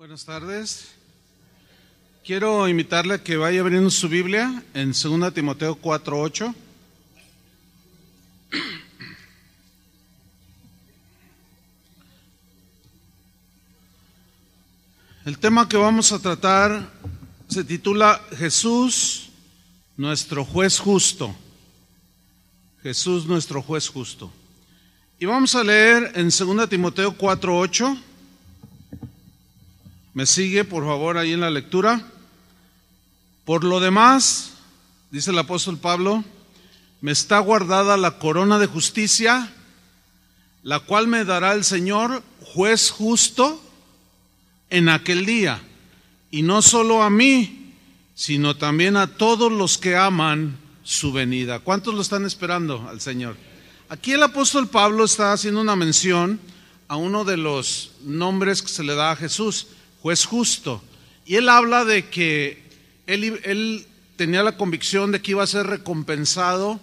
Buenas tardes. Quiero invitarle a que vaya abriendo su Biblia en 2 Timoteo 4:8. El tema que vamos a tratar se titula Jesús, nuestro juez justo. Jesús, nuestro juez justo. Y vamos a leer en 2 Timoteo 4:8 ¿Me sigue, por favor, ahí en la lectura? Por lo demás, dice el apóstol Pablo, me está guardada la corona de justicia, la cual me dará el Señor, juez justo, en aquel día, y no solo a mí, sino también a todos los que aman su venida. ¿Cuántos lo están esperando al Señor? Aquí el apóstol Pablo está haciendo una mención a uno de los nombres que se le da a Jesús juez justo. Y él habla de que él, tenía la convicción de que iba a ser recompensado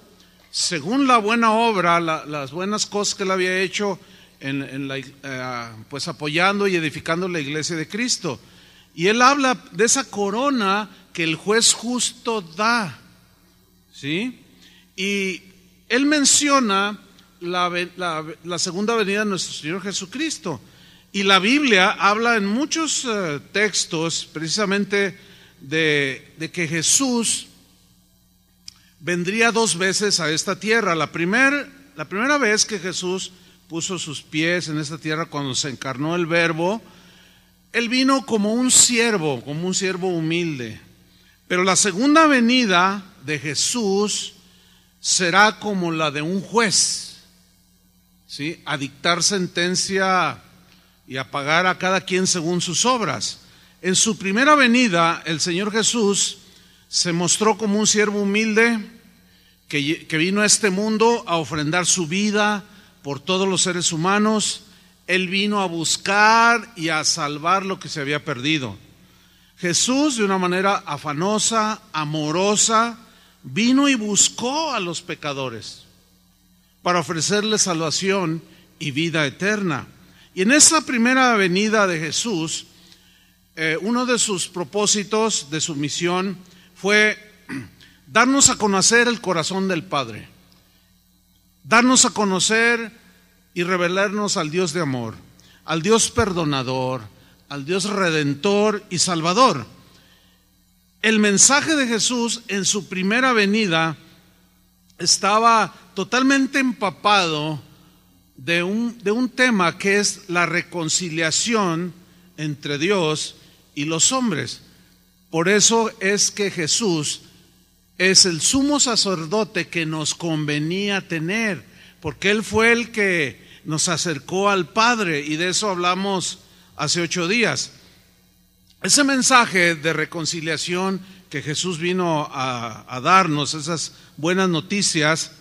según la buena obra, las buenas cosas que él había hecho, en, eh, pues apoyando y edificando la iglesia de Cristo. Y él habla de esa corona que el juez justo da. ¿Sí? Y él menciona la segunda venida de nuestro Señor Jesucristo. Y la Biblia habla en muchos eh, textos precisamente de, que Jesús vendría dos veces a esta tierra. La, la primera vez que Jesús puso sus pies en esta tierra cuando se encarnó el verbo, él vino como un siervo, como un siervo humilde. Pero la segunda venida de Jesús será como la de un juez, ¿sí? A dictar sentencia y a pagar a cada quien según sus obras. En su primera venida, el Señor Jesús se mostró como un siervo humilde que, vino a este mundo a ofrendar su vida por todos los seres humanos. Él vino a buscar y a salvar lo que se había perdido. Jesús, de una manera afanosa, amorosa, vino y buscó a los pecadores para ofrecerles salvación y vida eterna. Y en esa primera venida de Jesús, eh, uno de sus propósitos, de su misión, fue darnos a conocer el corazón del Padre, darnos a conocer y revelarnos al Dios de amor, al Dios perdonador, al Dios redentor y salvador. El mensaje de Jesús en su primera venida estaba totalmente empapado de un, de un tema que es la reconciliación entre Dios y los hombres. Por eso es que Jesús es el sumo sacerdote que nos convenía tener, porque Él fue el que nos acercó al Padre y de eso hablamos hace ocho días. Ese mensaje de reconciliación que Jesús vino a, a darnos, esas buenas noticias,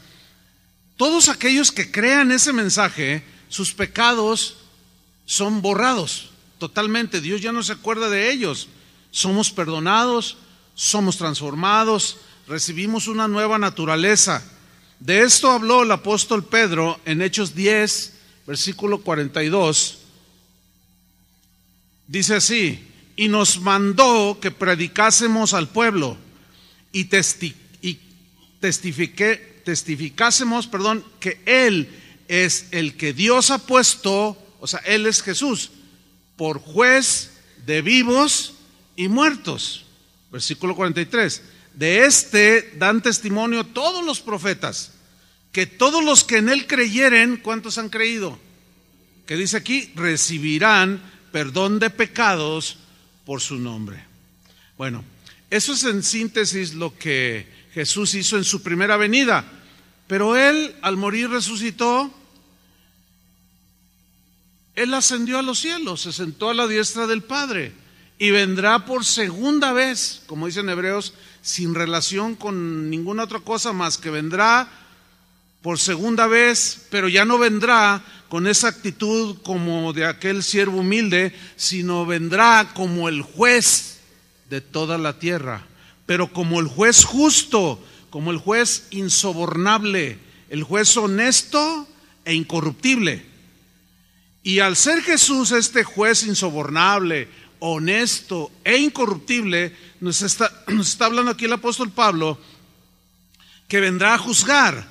todos aquellos que crean ese mensaje, sus pecados son borrados totalmente. Dios ya no se acuerda de ellos. Somos perdonados, somos transformados, recibimos una nueva naturaleza. De esto habló el apóstol Pedro en Hechos 10, versículo 42. Dice así, y nos mandó que predicásemos al pueblo y, testifiqué... y testifique testificásemos, perdón, que Él es el que Dios ha puesto, o sea, Él es Jesús, por juez de vivos y muertos. Versículo 43. De este dan testimonio todos los profetas, que todos los que en Él creyeren, ¿cuántos han creído? Que dice aquí, recibirán perdón de pecados por su nombre. Bueno, eso es en síntesis lo que Jesús hizo en su primera venida. Pero Él al morir resucitó, Él ascendió a los cielos, se sentó a la diestra del Padre y vendrá por segunda vez, como dicen hebreos, sin relación con ninguna otra cosa más que vendrá por segunda vez, pero ya no vendrá con esa actitud como de aquel siervo humilde, sino vendrá como el juez de toda la tierra, pero como el juez justo como el juez insobornable, el juez honesto e incorruptible. Y al ser Jesús este juez insobornable, honesto e incorruptible, nos está, nos está hablando aquí el apóstol Pablo, que vendrá a juzgar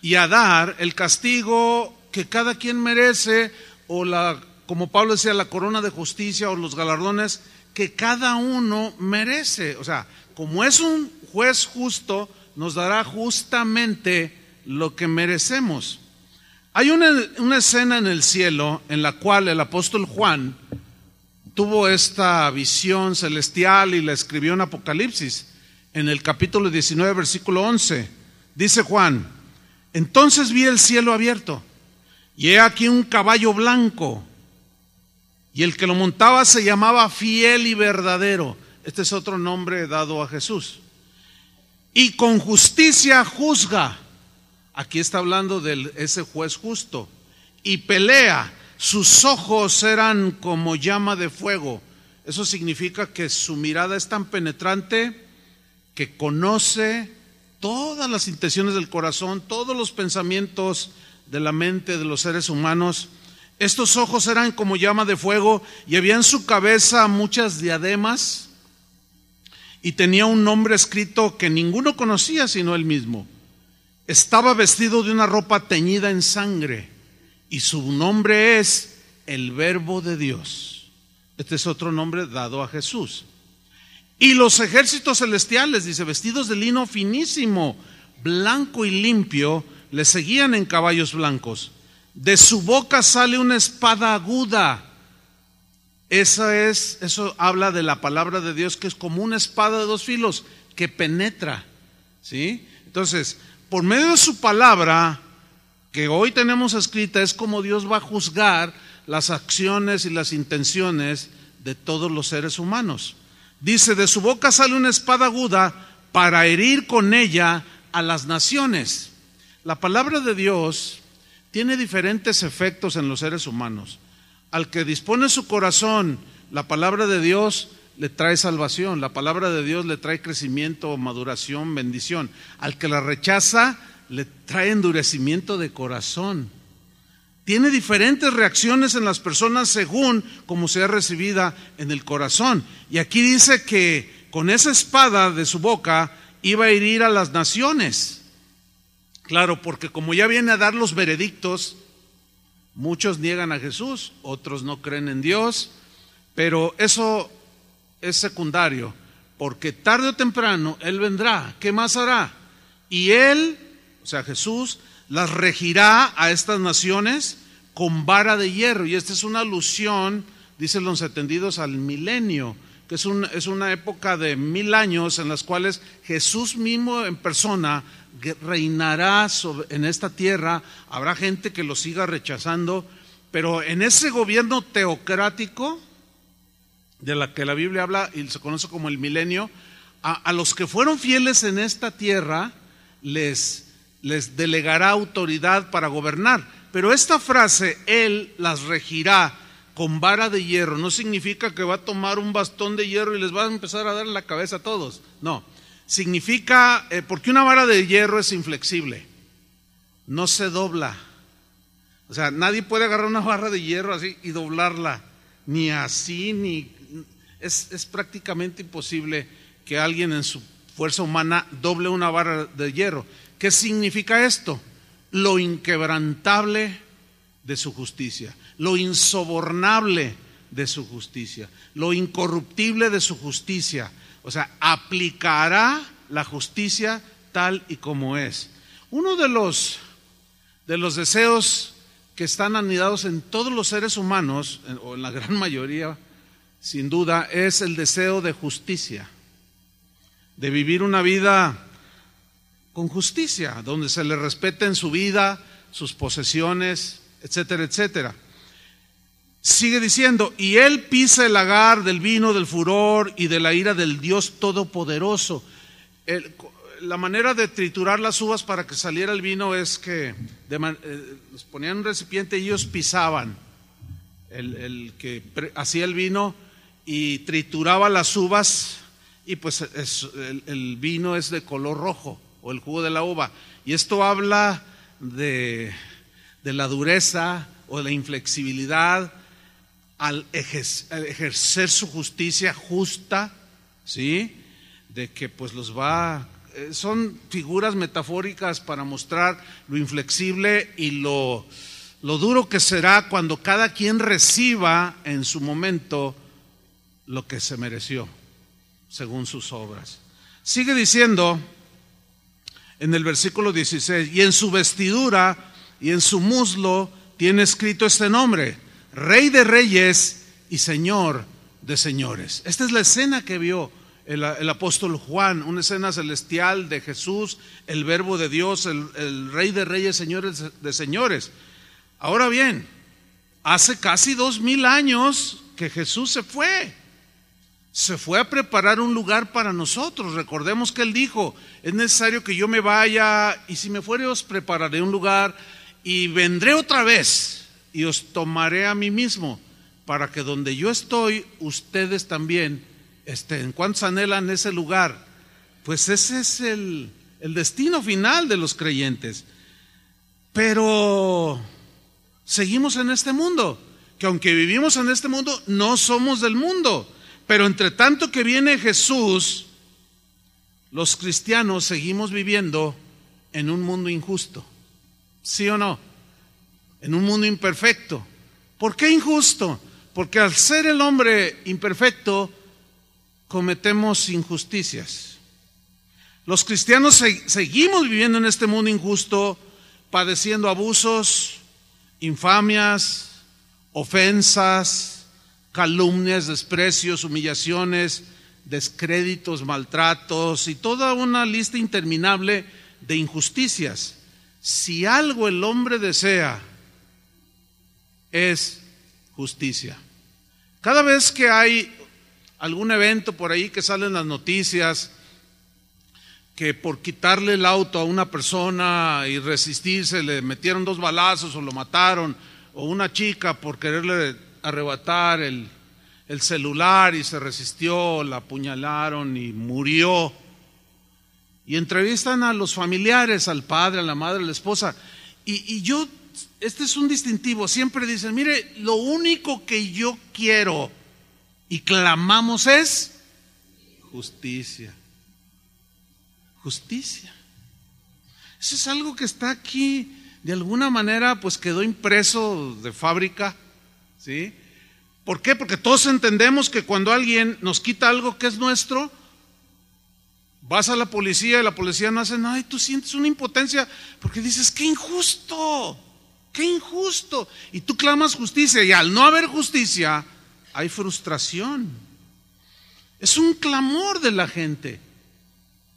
y a dar el castigo que cada quien merece o la como Pablo decía la corona de justicia o los galardones que cada uno merece, o sea, como es un juez justo, nos dará justamente lo que merecemos. Hay una, escena en el cielo en la cual el apóstol Juan tuvo esta visión celestial y la escribió en Apocalipsis, en el capítulo 19, versículo 11. Dice Juan, entonces vi el cielo abierto y he aquí un caballo blanco y el que lo montaba se llamaba fiel y verdadero. Este es otro nombre dado a Jesús y con justicia juzga. Aquí está hablando de ese juez justo. Y pelea. Sus ojos eran como llama de fuego. Eso significa que su mirada es tan penetrante que conoce todas las intenciones del corazón, todos los pensamientos de la mente de los seres humanos. Estos ojos eran como llama de fuego y había en su cabeza muchas diademas y tenía un nombre escrito que ninguno conocía sino él mismo. Estaba vestido de una ropa teñida en sangre y su nombre es el Verbo de Dios. Este es otro nombre dado a Jesús. Y los ejércitos celestiales, dice, vestidos de lino finísimo, blanco y limpio, le seguían en caballos blancos. De su boca sale una espada aguda eso, es, eso habla de la palabra de Dios que es como una espada de dos filos que penetra. ¿sí? Entonces, por medio de su palabra que hoy tenemos escrita, es como Dios va a juzgar las acciones y las intenciones de todos los seres humanos. Dice, de su boca sale una espada aguda para herir con ella a las naciones. La palabra de Dios tiene diferentes efectos en los seres humanos. Al que dispone su corazón, la palabra de Dios le trae salvación, la palabra de Dios le trae crecimiento, maduración, bendición. Al que la rechaza, le trae endurecimiento de corazón. Tiene diferentes reacciones en las personas según como sea recibida en el corazón. Y aquí dice que con esa espada de su boca iba a herir a las naciones. Claro, porque como ya viene a dar los veredictos, Muchos niegan a Jesús, otros no creen en Dios, pero eso es secundario, porque tarde o temprano Él vendrá. ¿Qué más hará? Y Él, o sea, Jesús, las regirá a estas naciones con vara de hierro. Y esta es una alusión, dicen los atendidos, al milenio, que es, es una época de mil años en las cuales Jesús mismo en persona reinará en esta tierra, habrá gente que lo siga rechazando, pero en ese gobierno teocrático de la que la Biblia habla y se conoce como el milenio, a, los que fueron fieles en esta tierra les, delegará autoridad para gobernar. Pero esta frase, Él las regirá con vara de hierro, no significa que va a tomar un bastón de hierro y les va a empezar a dar la cabeza a todos. No, significa, eh, porque una vara de hierro es inflexible, no se dobla. O sea, nadie puede agarrar una barra de hierro así y doblarla, ni así, ni... Es, es prácticamente imposible que alguien en su fuerza humana doble una barra de hierro. ¿Qué significa esto? Lo inquebrantable de su justicia, lo insobornable de su justicia, lo incorruptible de su justicia, o sea, aplicará la justicia tal y como es. Uno de los, de los deseos que están anidados en todos los seres humanos, o en la gran mayoría, sin duda, es el deseo de justicia, de vivir una vida con justicia, donde se le respeten su vida, sus posesiones, etcétera, etcétera. Sigue diciendo, y él pisa el lagar del vino, del furor y de la ira del Dios Todopoderoso. la manera de triturar las uvas para que saliera el vino es que eh, ponían un recipiente y ellos pisaban. El, que hacía el vino y trituraba las uvas y pues el, vino es de color rojo o el jugo de la uva. Y esto habla de, de la dureza o de la inflexibilidad al ejercer su justicia justa, ¿sí? De que pues los va, eh, son figuras metafóricas para mostrar lo inflexible y lo, lo duro que será cuando cada quien reciba en su momento lo que se mereció, según sus obras. Sigue diciendo en el versículo 16, y en su vestidura y en su muslo tiene escrito este nombre Rey de reyes y Señor de señores. Esta es la escena que vio el, apóstol Juan, una escena celestial de Jesús, el verbo de Dios, el, el rey de reyes, señores de señores. Ahora bien, hace casi dos mil años que Jesús se fue. Se fue a preparar un lugar para nosotros. Recordemos que él dijo, es necesario que yo me vaya y si me fuere os prepararé un lugar y vendré otra vez y os tomaré a mí mismo, para que donde yo estoy, ustedes también estén. ¿Cuántos anhelan ese lugar? Pues ese es el, el destino final de los creyentes. Pero seguimos en este mundo, que aunque vivimos en este mundo, no somos del mundo. Pero entre tanto que viene Jesús, los cristianos seguimos viviendo en un mundo injusto. ¿Sí o no? en un mundo imperfecto. ¿Por qué injusto? Porque al ser el hombre imperfecto cometemos injusticias. Los cristianos seguimos viviendo en este mundo injusto, padeciendo abusos, infamias, ofensas, calumnias, desprecios, humillaciones, descréditos, maltratos y toda una lista interminable de injusticias. Si algo el hombre desea, es justicia. Cada vez que hay algún evento por ahí que salen las noticias, que por quitarle el auto a una persona y resistirse le metieron dos balazos o lo mataron, o una chica por quererle arrebatar el, celular y se resistió, la apuñalaron y murió. Y entrevistan a los familiares, al padre, a la madre, a la esposa. Y, y yo este es un distintivo. Siempre dicen, mire, lo único que yo quiero y clamamos es justicia. Justicia. Eso es algo que está aquí, de alguna manera, pues quedó impreso de fábrica. ¿Sí? ¿Por qué? Porque todos entendemos que cuando alguien nos quita algo que es nuestro, vas a la policía y la policía no hace nada y tú sientes una impotencia porque dices, qué injusto. Qué injusto. Y tú clamas justicia y al no haber justicia hay frustración. Es un clamor de la gente.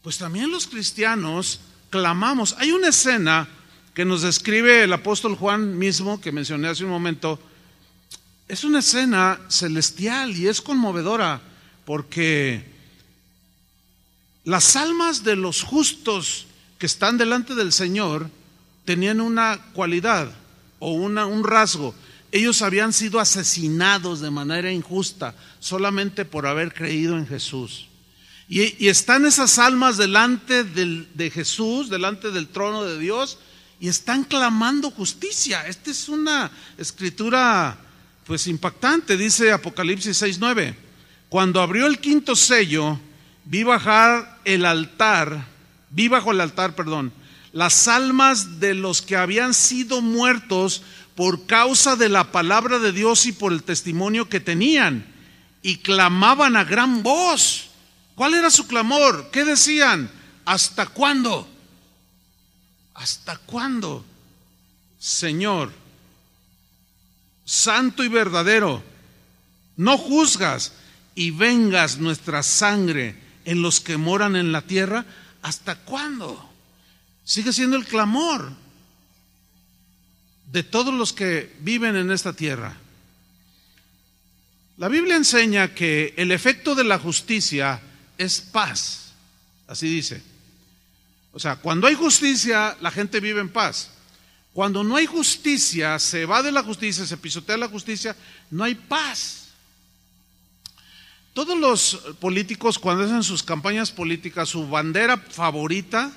Pues también los cristianos clamamos. Hay una escena que nos describe el apóstol Juan mismo, que mencioné hace un momento. Es una escena celestial y es conmovedora porque las almas de los justos que están delante del Señor tenían una cualidad o un rasgo. Ellos habían sido asesinados de manera injusta solamente por haber creído en Jesús. Y, están esas almas delante de Jesús, delante del trono de Dios, y están clamando justicia. Esta es una escritura pues impactante, dice Apocalipsis 6:9. Cuando abrió el quinto sello, vi bajar el altar, vi bajo el altar, perdón, las almas de los que habían sido muertos por causa de la palabra de Dios y por el testimonio que tenían, y clamaban a gran voz. ¿Cuál era su clamor? ¿Qué decían? ¿Hasta cuándo? ¿Hasta cuándo? Señor, santo y verdadero, no juzgas y vengas nuestra sangre en los que moran en la tierra. ¿Hasta cuándo? Sigue siendo el clamor de todos los que viven en esta tierra. La Biblia enseña que el efecto de la justicia es paz. Así dice. O sea, cuando hay justicia, la gente vive en paz. Cuando no hay justicia, se va de la justicia, se pisotea la justicia, no hay paz. Todos los políticos cuando hacen sus campañas políticas, su bandera favorita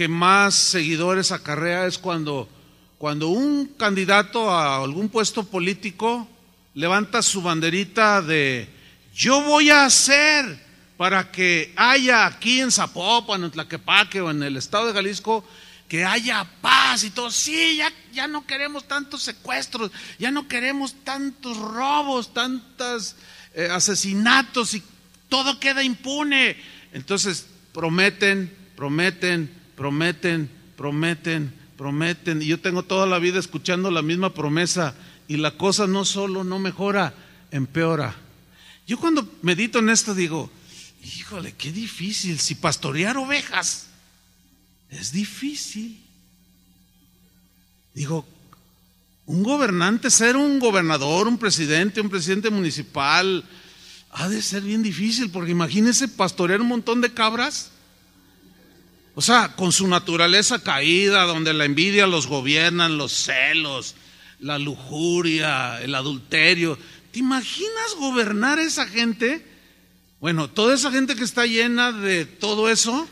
que más seguidores acarrea es cuando, cuando un candidato a algún puesto político levanta su banderita de yo voy a hacer para que haya aquí en Zapopan, en Tlaquepaque o en el estado de Jalisco, que haya paz y todo. Sí, ya, ya no queremos tantos secuestros, ya no queremos tantos robos, tantos eh, asesinatos y todo queda impune. Entonces prometen, prometen, prometen, prometen, prometen. Y yo tengo toda la vida escuchando la misma promesa y la cosa no solo no mejora, empeora. Yo cuando medito en esto digo, híjole, qué difícil, si pastorear ovejas es difícil. Digo, un gobernante, ser un gobernador, un presidente, un presidente municipal, ha de ser bien difícil, porque imagínese pastorear un montón de cabras. O sea, con su naturaleza caída, donde la envidia los gobiernan, los celos, la lujuria, el adulterio. ¿Te imaginas gobernar a esa gente? Bueno, toda esa gente que está llena de todo eso,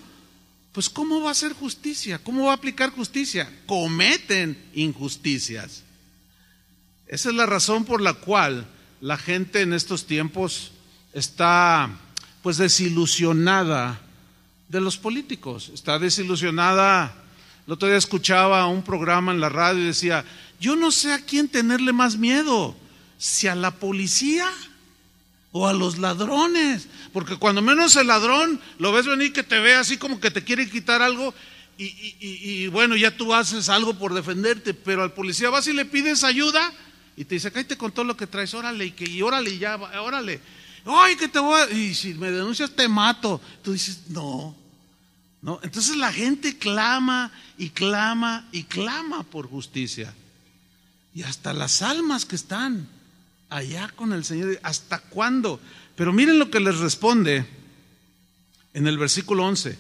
pues ¿cómo va a hacer justicia? ¿Cómo va a aplicar justicia? Cometen injusticias. Esa es la razón por la cual la gente en estos tiempos está pues desilusionada de los políticos, está desilusionada. El otro día escuchaba un programa en la radio y decía, yo no sé a quién tenerle más miedo, si a la policía o a los ladrones, porque cuando menos el ladrón lo ves venir que te ve así como que te quiere quitar algo y, bueno, ya tú haces algo por defenderte, pero al policía vas y le pides ayuda y te dice, cállate con todo lo que traes, órale, y que, y órale, ya, órale ay, que te voy Y si me denuncias te mato. Tú dices, no, no. Entonces la gente clama y clama y clama por justicia. Y hasta las almas que están allá con el Señor, ¿hasta cuándo? Pero miren lo que les responde en el versículo 11.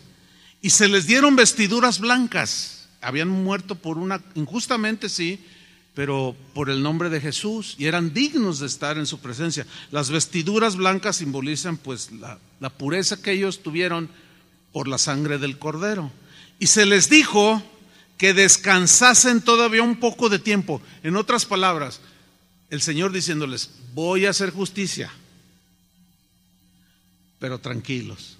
Y se les dieron vestiduras blancas. Habían muerto por una, injustamente sí, pero por el nombre de Jesús, y eran dignos de estar en su presencia. Las vestiduras blancas simbolizan pues la, pureza que ellos tuvieron por la sangre del cordero. Y se les dijo que descansasen todavía un poco de tiempo. En otras palabras, el Señor diciéndoles, voy a hacer justicia, pero tranquilos,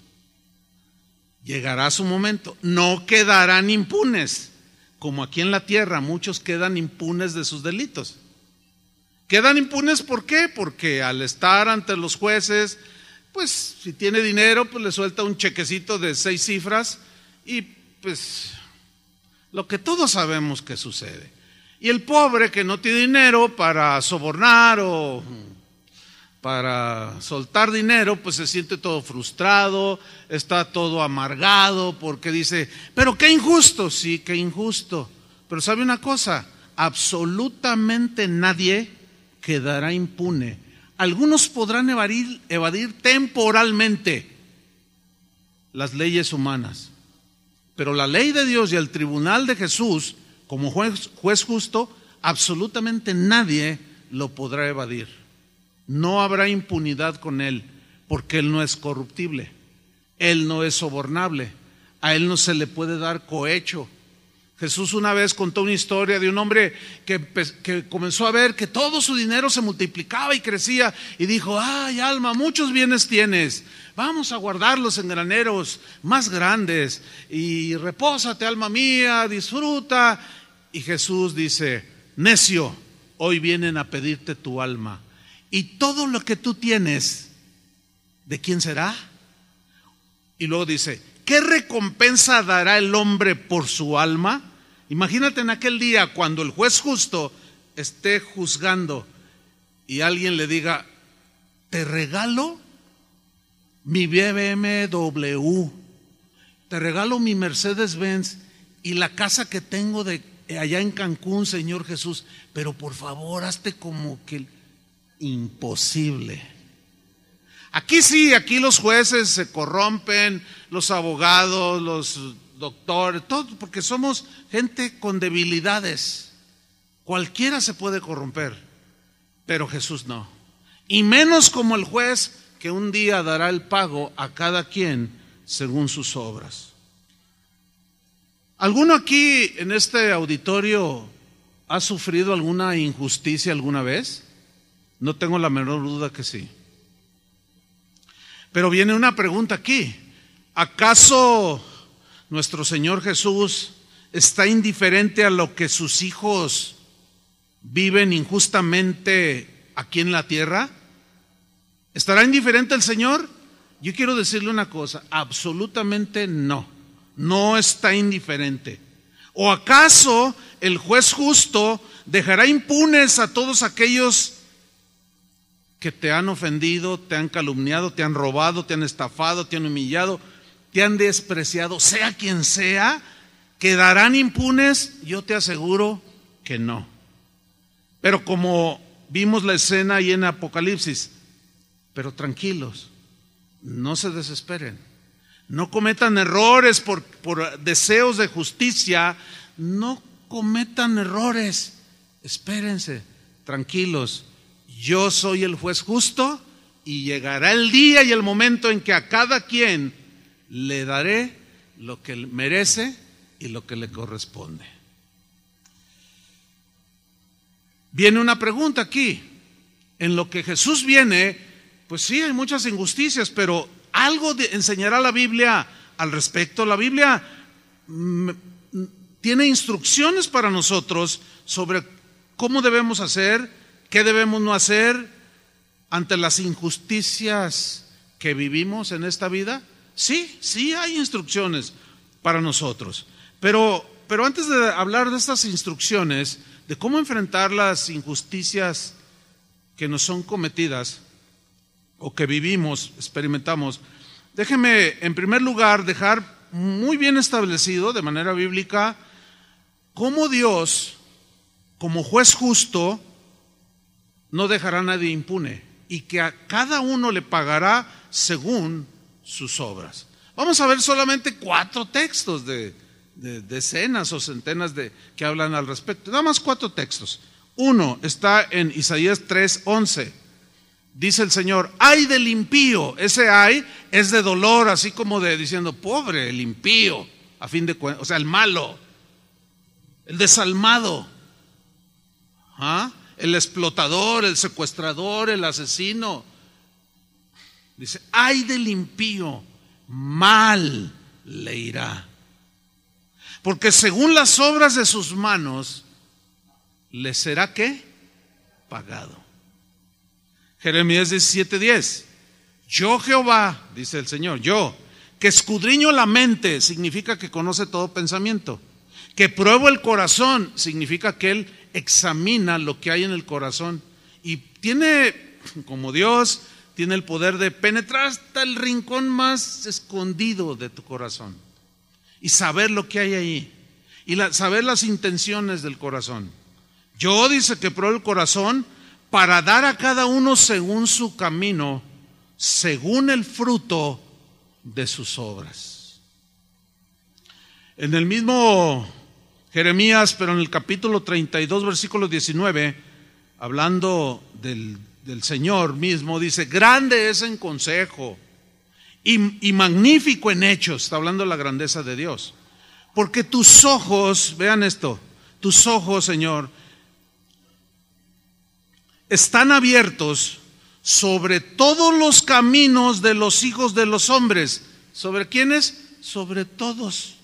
llegará su momento, no quedarán impunes como aquí en la tierra muchos quedan impunes de sus delitos. Quedan impunes ¿por qué? Porque al estar ante los jueces, pues si tiene dinero, pues le suelta un chequecito de seis cifras y pues lo que todos sabemos que sucede. Y el pobre que no tiene dinero para sobornar o para soltar dinero, pues se siente todo frustrado, está todo amargado, porque dice, pero qué injusto, sí, qué injusto. Pero sabe una cosa, absolutamente nadie quedará impune. Algunos podrán evadir, temporalmente las leyes humanas, pero la ley de Dios y el tribunal de Jesús, como juez justo, absolutamente nadie lo podrá evadir. No habrá impunidad con Él, porque Él no es corruptible, Él no es sobornable, a Él no se le puede dar cohecho. Jesús una vez contó una historia de un hombre que, comenzó a ver que todo su dinero se multiplicaba y crecía y dijo, ay alma, muchos bienes tienes, vamos a guardarlos en graneros más grandes y repósate alma mía, disfruta. Y Jesús dice, necio, hoy vienen a pedirte tu alma y todo lo que tú tienes, ¿de quién será? Y luego dice, ¿qué recompensa dará el hombre por su alma? Imagínate en aquel día cuando el juez justo esté juzgando y alguien le diga, te regalo mi BMW, te regalo mi Mercedes-Benz y la casa que tengo de allá en Cancún, Señor Jesús, pero por favor, hazte como que imposible. Aquí sí, aquí los jueces se corrompen, los abogados, los doctores, todo, porque somos gente con debilidades. Cualquiera se puede corromper, pero Jesús no. Y menos como el juez que un día dará el pago a cada quien según sus obras. ¿Alguno aquí en este auditorio ha sufrido alguna injusticia alguna vez? No tengo la menor duda que sí. Pero viene una pregunta aquí. ¿Acaso nuestro Señor Jesús está indiferente a lo que sus hijos viven injustamente aquí en la tierra? ¿Estará indiferente el Señor? Yo quiero decirle una cosa, absolutamente no, no está indiferente. ¿O acaso el juez justo dejará impunes a todos aquellos que te han ofendido, te han calumniado, te han robado, te han estafado, te han humillado, te han despreciado, sea quien sea, quedarán impunes, yo te aseguro que no. Pero como vimos la escena ahí en Apocalipsis, pero tranquilos, no se desesperen, no cometan errores por, por deseos de justicia, no cometan errores, espérense, tranquilos yo soy el juez justo y llegará el día y el momento en que a cada quien le daré lo que merece y lo que le corresponde. Viene una pregunta aquí. En lo que Jesús viene, pues sí, hay muchas injusticias, pero algo enseñará la Biblia al respecto. La Biblia mm, mm, tiene instrucciones para nosotros sobre cómo debemos hacer ¿Qué debemos no hacer ante las injusticias que vivimos en esta vida? Sí, sí hay instrucciones para nosotros. Pero, pero antes de hablar de estas instrucciones, de cómo enfrentar las injusticias que nos son cometidas o que vivimos, experimentamos, déjeme en primer lugar dejar muy bien establecido de manera bíblica cómo Dios, como juez justo, no dejará nadie impune y que a cada uno le pagará según sus obras. Vamos a ver solamente cuatro textos de, decenas o centenas de, que hablan al respecto. Nada más cuatro textos. Uno está en Isaías 3:11. Dice el Señor, ay del impío. Ese ay es de dolor, así como de diciendo, pobre el impío, a fin de o sea, el malo, el desalmado. ¿Ah? el explotador, el secuestrador, el asesino. Dice, ay del impío, mal le irá. Porque según las obras de sus manos, ¿le será qué? Pagado. Jeremías 17:10. Yo Jehová, dice el Señor, yo, que escudriño la mente, significa que conoce todo pensamiento. Que pruebo el corazón, significa que Él examina lo que hay en el corazón y tiene, como Dios, tiene el poder de penetrar hasta el rincón más escondido de tu corazón y saber lo que hay ahí y saber las intenciones del corazón. Yo dice que probó el corazón para dar a cada uno según su camino, según el fruto de sus obras. En el mismo Jeremías, pero en el capítulo 32, versículo 19, hablando del, Señor mismo, dice, grande es en consejo y, y magnífico en hechos, está hablando de la grandeza de Dios. Porque tus ojos, vean esto, tus ojos, Señor, están abiertos sobre todos los caminos de los hijos de los hombres. ¿Sobre quiénes? Sobre todos.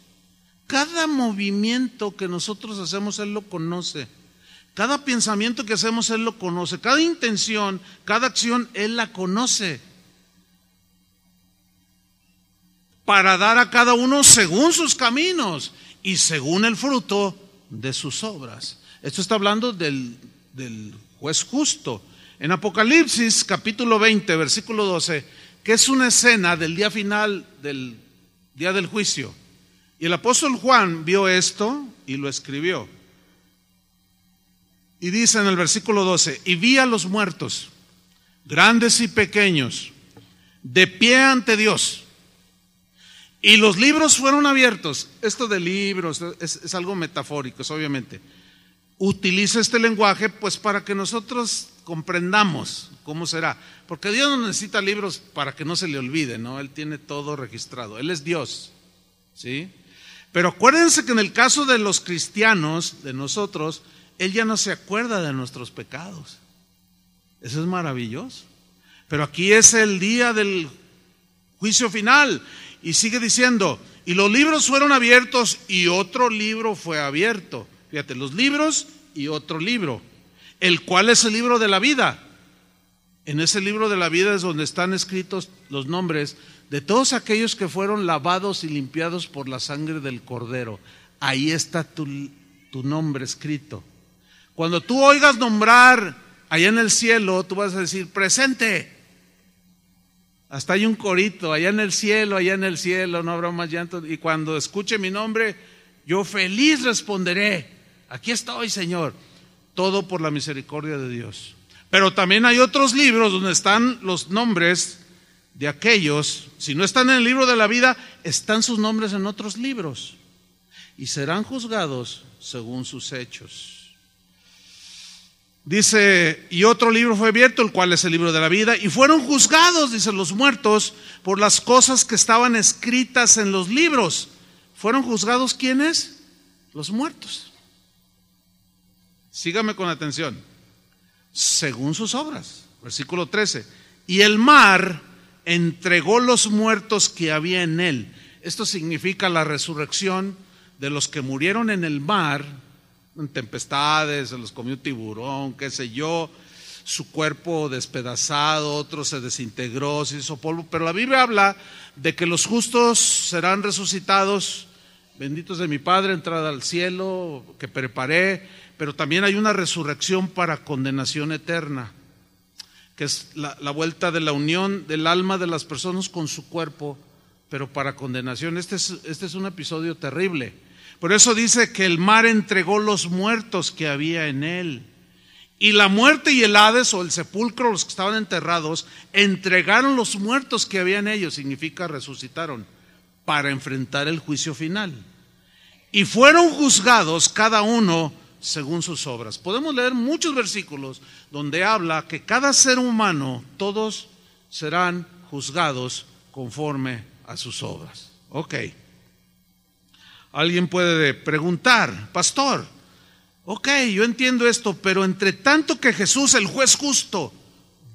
Cada movimiento que nosotros hacemos, Él lo conoce. Cada pensamiento que hacemos, Él lo conoce. Cada intención, cada acción, Él la conoce. Para dar a cada uno según sus caminos y según el fruto de sus obras. Esto está hablando del, del juez justo. En Apocalipsis capítulo 20, versículo 12, que es una escena del día final del día del juicio y el apóstol Juan vio esto y lo escribió. Y dice en el versículo 12, y vi a los muertos, grandes y pequeños, de pie ante Dios. Y los libros fueron abiertos. Esto de libros es, algo metafórico, obviamente. Utiliza este lenguaje pues para que nosotros comprendamos cómo será. Porque Dios no necesita libros para que no se le olvide, ¿no? Él tiene todo registrado. Él es Dios, ¿sí? Pero acuérdense que en el caso de los cristianos, de nosotros, Él ya no se acuerda de nuestros pecados. Eso es maravilloso. Pero aquí es el día del juicio final. Y sigue diciendo, y los libros fueron abiertos y otro libro fue abierto. Fíjate, los libros y otro libro, el cual es el libro de la vida. En ese libro de la vida es donde están escritos los nombres de todos aquellos que fueron lavados y limpiados por la sangre del cordero. Ahí está tu, nombre escrito. Cuando tú oigas nombrar allá en el cielo, tú vas a decir, presente. Hasta hay un corito, allá en el cielo, allá en el cielo, no habrá más llanto. Y cuando escuche mi nombre, yo feliz responderé, aquí estoy, Señor. Todo por la misericordia de Dios. Pero también hay otros libros donde están los nombres de aquellos, si no están en el libro de la vida, están sus nombres en otros libros y serán juzgados según sus hechos. Dice, y otro libro fue abierto, el cual es el libro de la vida, y fueron juzgados, dice los muertos, por las cosas que estaban escritas en los libros. ¿Fueron juzgados quiénes? Los muertos. Sígame con atención. Según sus obras, versículo 13. Y el mar entregó los muertos que había en él. Esto significa la resurrección de los que murieron en el mar, en tempestades, se los comió un tiburón, qué sé yo, su cuerpo despedazado, otro se desintegró, se hizo polvo. Pero la Biblia habla de que los justos serán resucitados, benditos de mi Padre, entrada al cielo, que preparé, pero también hay una resurrección para condenación eterna que es la, vuelta de la unión del alma de las personas con su cuerpo, pero para condenación. Este es, este es un episodio terrible. Por eso dice que el mar entregó los muertos que había en él. Y la muerte y el Hades o el sepulcro, los que estaban enterrados, entregaron los muertos que había en ellos, significa resucitaron, para enfrentar el juicio final. Y fueron juzgados cada uno según sus obras. Podemos leer muchos versículos donde habla que cada ser humano, todos serán juzgados conforme a sus obras. Ok. Alguien puede preguntar, pastor, ok, yo entiendo esto, pero entre tanto que Jesús, el juez justo,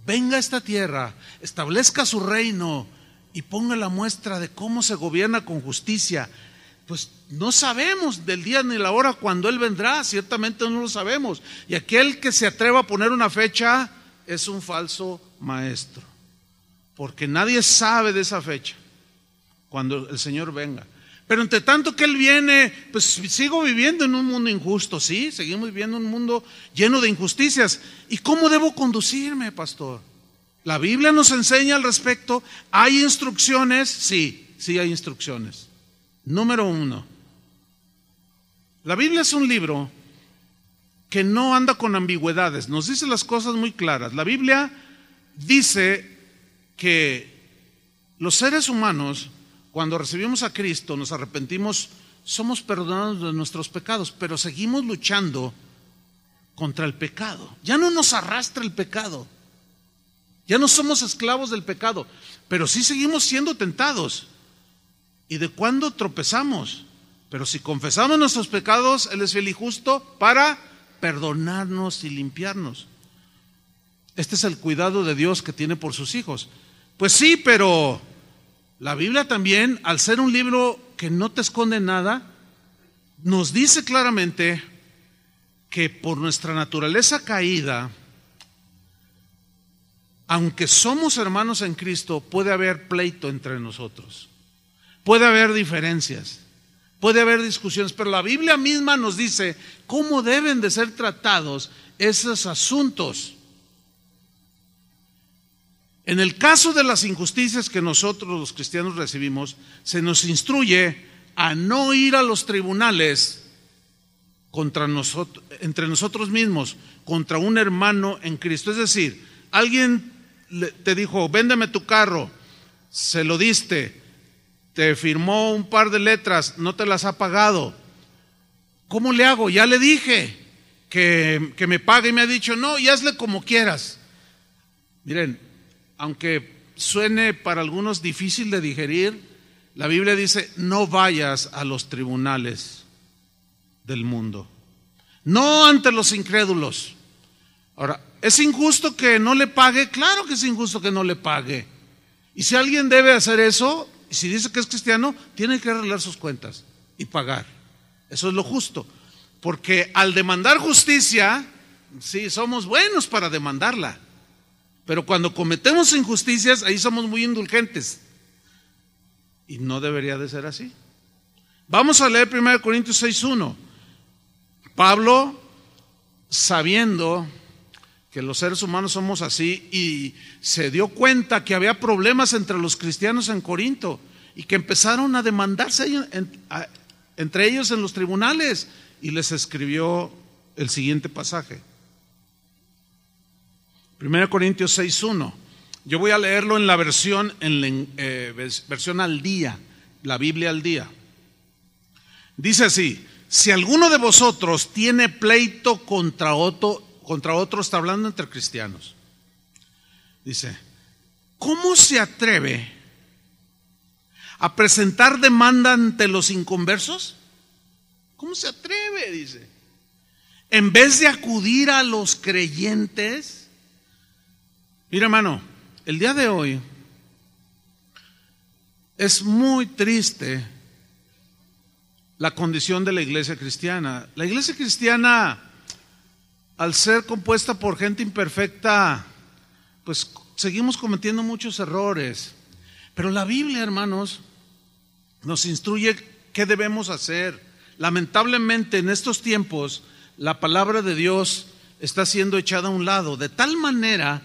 venga a esta tierra, establezca su reino y ponga la muestra de cómo se gobierna con justicia, pues no sabemos del día ni la hora cuando Él vendrá, ciertamente no lo sabemos. Y aquel que se atreva a poner una fecha es un falso maestro, porque nadie sabe de esa fecha, cuando el Señor venga. Pero entre tanto que Él viene, pues sigo viviendo en un mundo injusto, sí, seguimos viviendo en un mundo lleno de injusticias. ¿Y cómo debo conducirme, pastor? La Biblia nos enseña al respecto, hay instrucciones, sí, sí hay instrucciones. Número uno, la Biblia es un libro que no anda con ambigüedades, nos dice las cosas muy claras. La Biblia dice que los seres humanos, cuando recibimos a Cristo, nos arrepentimos, somos perdonados de nuestros pecados, pero seguimos luchando contra el pecado. Ya no nos arrastra el pecado. Ya no somos esclavos del pecado, pero sí seguimos siendo tentados. ¿Y de cuándo tropezamos? Pero si confesamos nuestros pecados, Él es fiel y justo para perdonarnos y limpiarnos. Este es el cuidado de Dios que tiene por sus hijos. Pues sí, pero la Biblia también, al ser un libro que no te esconde nada, nos dice claramente que por nuestra naturaleza caída, aunque somos hermanos en Cristo, puede haber pleito entre nosotros. Puede haber diferencias, puede haber discusiones, pero la Biblia misma nos dice cómo deben de ser tratados esos asuntos. En el caso de las injusticias que nosotros los cristianos recibimos, se nos instruye a no ir a los tribunales contra nosotros, entre nosotros mismos, contra un hermano en Cristo. Es decir, alguien te dijo, véndeme tu carro, se lo diste, te firmó un par de letras, no te las ha pagado. ¿Cómo le hago? Ya le dije que, me pague y me ha dicho, no, y hazle como quieras. Miren, aunque suene para algunos difícil de digerir, la Biblia dice, no vayas a los tribunales del mundo, no ante los incrédulos. Ahora, ¿es injusto que no le pague? Claro que es injusto que no le pague. Y si alguien debe hacer eso, y si dice que es cristiano, tiene que arreglar sus cuentas y pagar. Eso es lo justo. Porque al demandar justicia, sí, somos buenos para demandarla. Pero cuando cometemos injusticias, ahí somos muy indulgentes. Y no debería de ser así. Vamos a leer 1 Corintios 6.1. Pablo, sabiendo que los seres humanos somos así, y se dio cuenta que había problemas entre los cristianos en Corinto y que empezaron a demandarse entre ellos en los tribunales y les escribió el siguiente pasaje. 1 Corintios 6.1. Yo voy a leerlo en la versión, en la, eh, versión al día, la Biblia al día. Dice así, si alguno de vosotros tiene pleito contra otro, contra otros está hablando entre cristianos. Dice, ¿cómo se atreve a presentar demanda ante los inconversos? ¿Cómo se atreve? Dice. En vez de acudir a los creyentes, mira hermano, el día de hoy es muy triste la condición de la iglesia cristiana. La iglesia cristiana al ser compuesta por gente imperfecta, pues seguimos cometiendo muchos errores. Pero la Biblia, hermanos, nos instruye qué debemos hacer. Lamentablemente en estos tiempos la palabra de Dios está siendo echada a un lado, de tal manera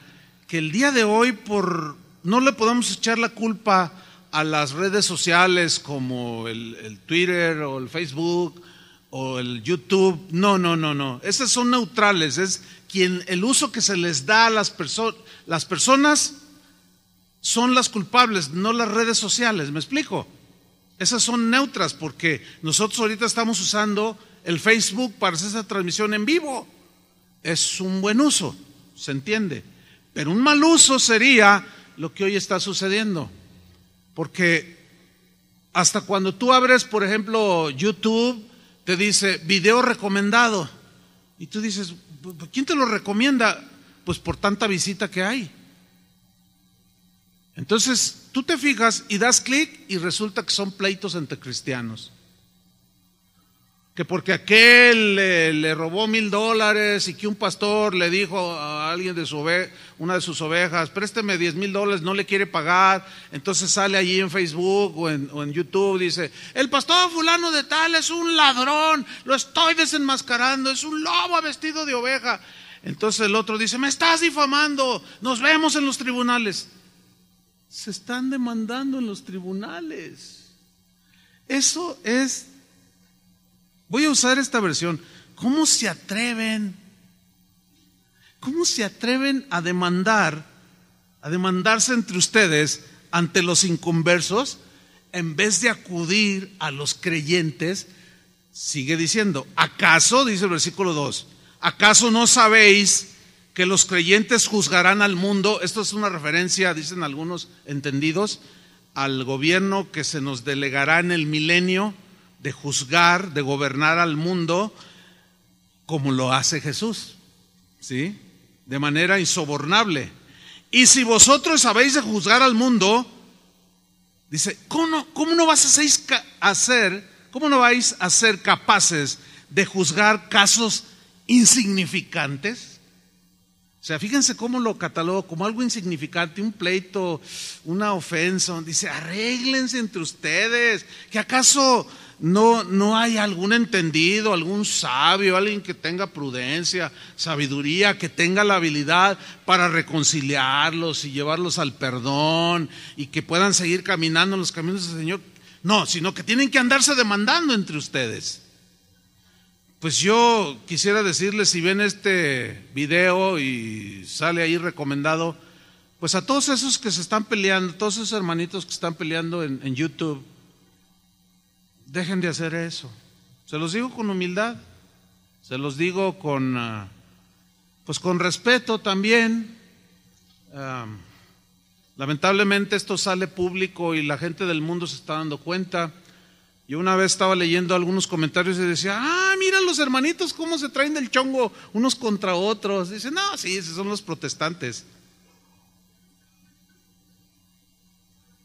que el día de hoy por, no le podemos echar la culpa a las redes sociales como el, el Twitter o el Facebook o el YouTube. No, no, no, no. Esas son neutrales. Es quien el uso que se les da a las personas. Las personas son las culpables, no las redes sociales. ¿Me explico? Esas son neutras porque nosotros ahorita estamos usando el Facebook para hacer esa transmisión en vivo. Es un buen uso, se entiende. Pero un mal uso sería lo que hoy está sucediendo. Porque hasta cuando tú abres, por ejemplo, YouTube te dice video recomendado. Y tú dices, ¿quién te lo recomienda? Pues por tanta visita que hay. Entonces tú te fijas y das clic y resulta que son pleitos entre cristianos que porque aquel le, robó mil dólares y que un pastor le dijo a alguien de su una de sus ovejas, présteme diez mil dólares, no le quiere pagar, entonces sale allí en Facebook o en, o en YouTube, dice, el pastor fulano de tal es un ladrón, lo estoy desenmascarando, es un lobo vestido de oveja. Entonces el otro dice, me estás difamando, nos vemos en los tribunales. Se están demandando en los tribunales. Eso es Voy a usar esta versión. ¿Cómo se atreven? ¿Cómo se atreven a demandar, a demandarse entre ustedes ante los inconversos en vez de acudir a los creyentes? Sigue diciendo, ¿acaso, dice el versículo 2, ¿acaso no sabéis que los creyentes juzgarán al mundo? Esto es una referencia, dicen algunos entendidos, al gobierno que se nos delegará en el milenio de juzgar, de gobernar al mundo como lo hace Jesús, ¿sí? De manera insobornable. Y si vosotros sabéis de juzgar al mundo, dice, ¿cómo no, vas a hacer, cómo no vais a ser capaces de juzgar casos insignificantes? O sea, fíjense cómo lo catalogó como algo insignificante, un pleito, una ofensa. Dice, arréglense entre ustedes. ¿Que acaso no, no hay algún entendido, algún sabio, alguien que tenga prudencia, sabiduría, que tenga la habilidad para reconciliarlos y llevarlos al perdón y que puedan seguir caminando en los caminos del Señor? No, sino que tienen que andarse demandando entre ustedes. Pues yo quisiera decirles, si ven este video y sale ahí recomendado, pues a todos esos que se están peleando, todos esos hermanitos que están peleando en, YouTube, dejen de hacer eso. Se los digo con humildad, se los digo con, ah, pues con respeto también. lamentablemente esto sale público y la gente del mundo se está dando cuenta. Yo una vez estaba leyendo algunos comentarios y decía, ah, mira los hermanitos cómo se traen del chongo unos contra otros. Dice, no, sí, esos son los protestantes.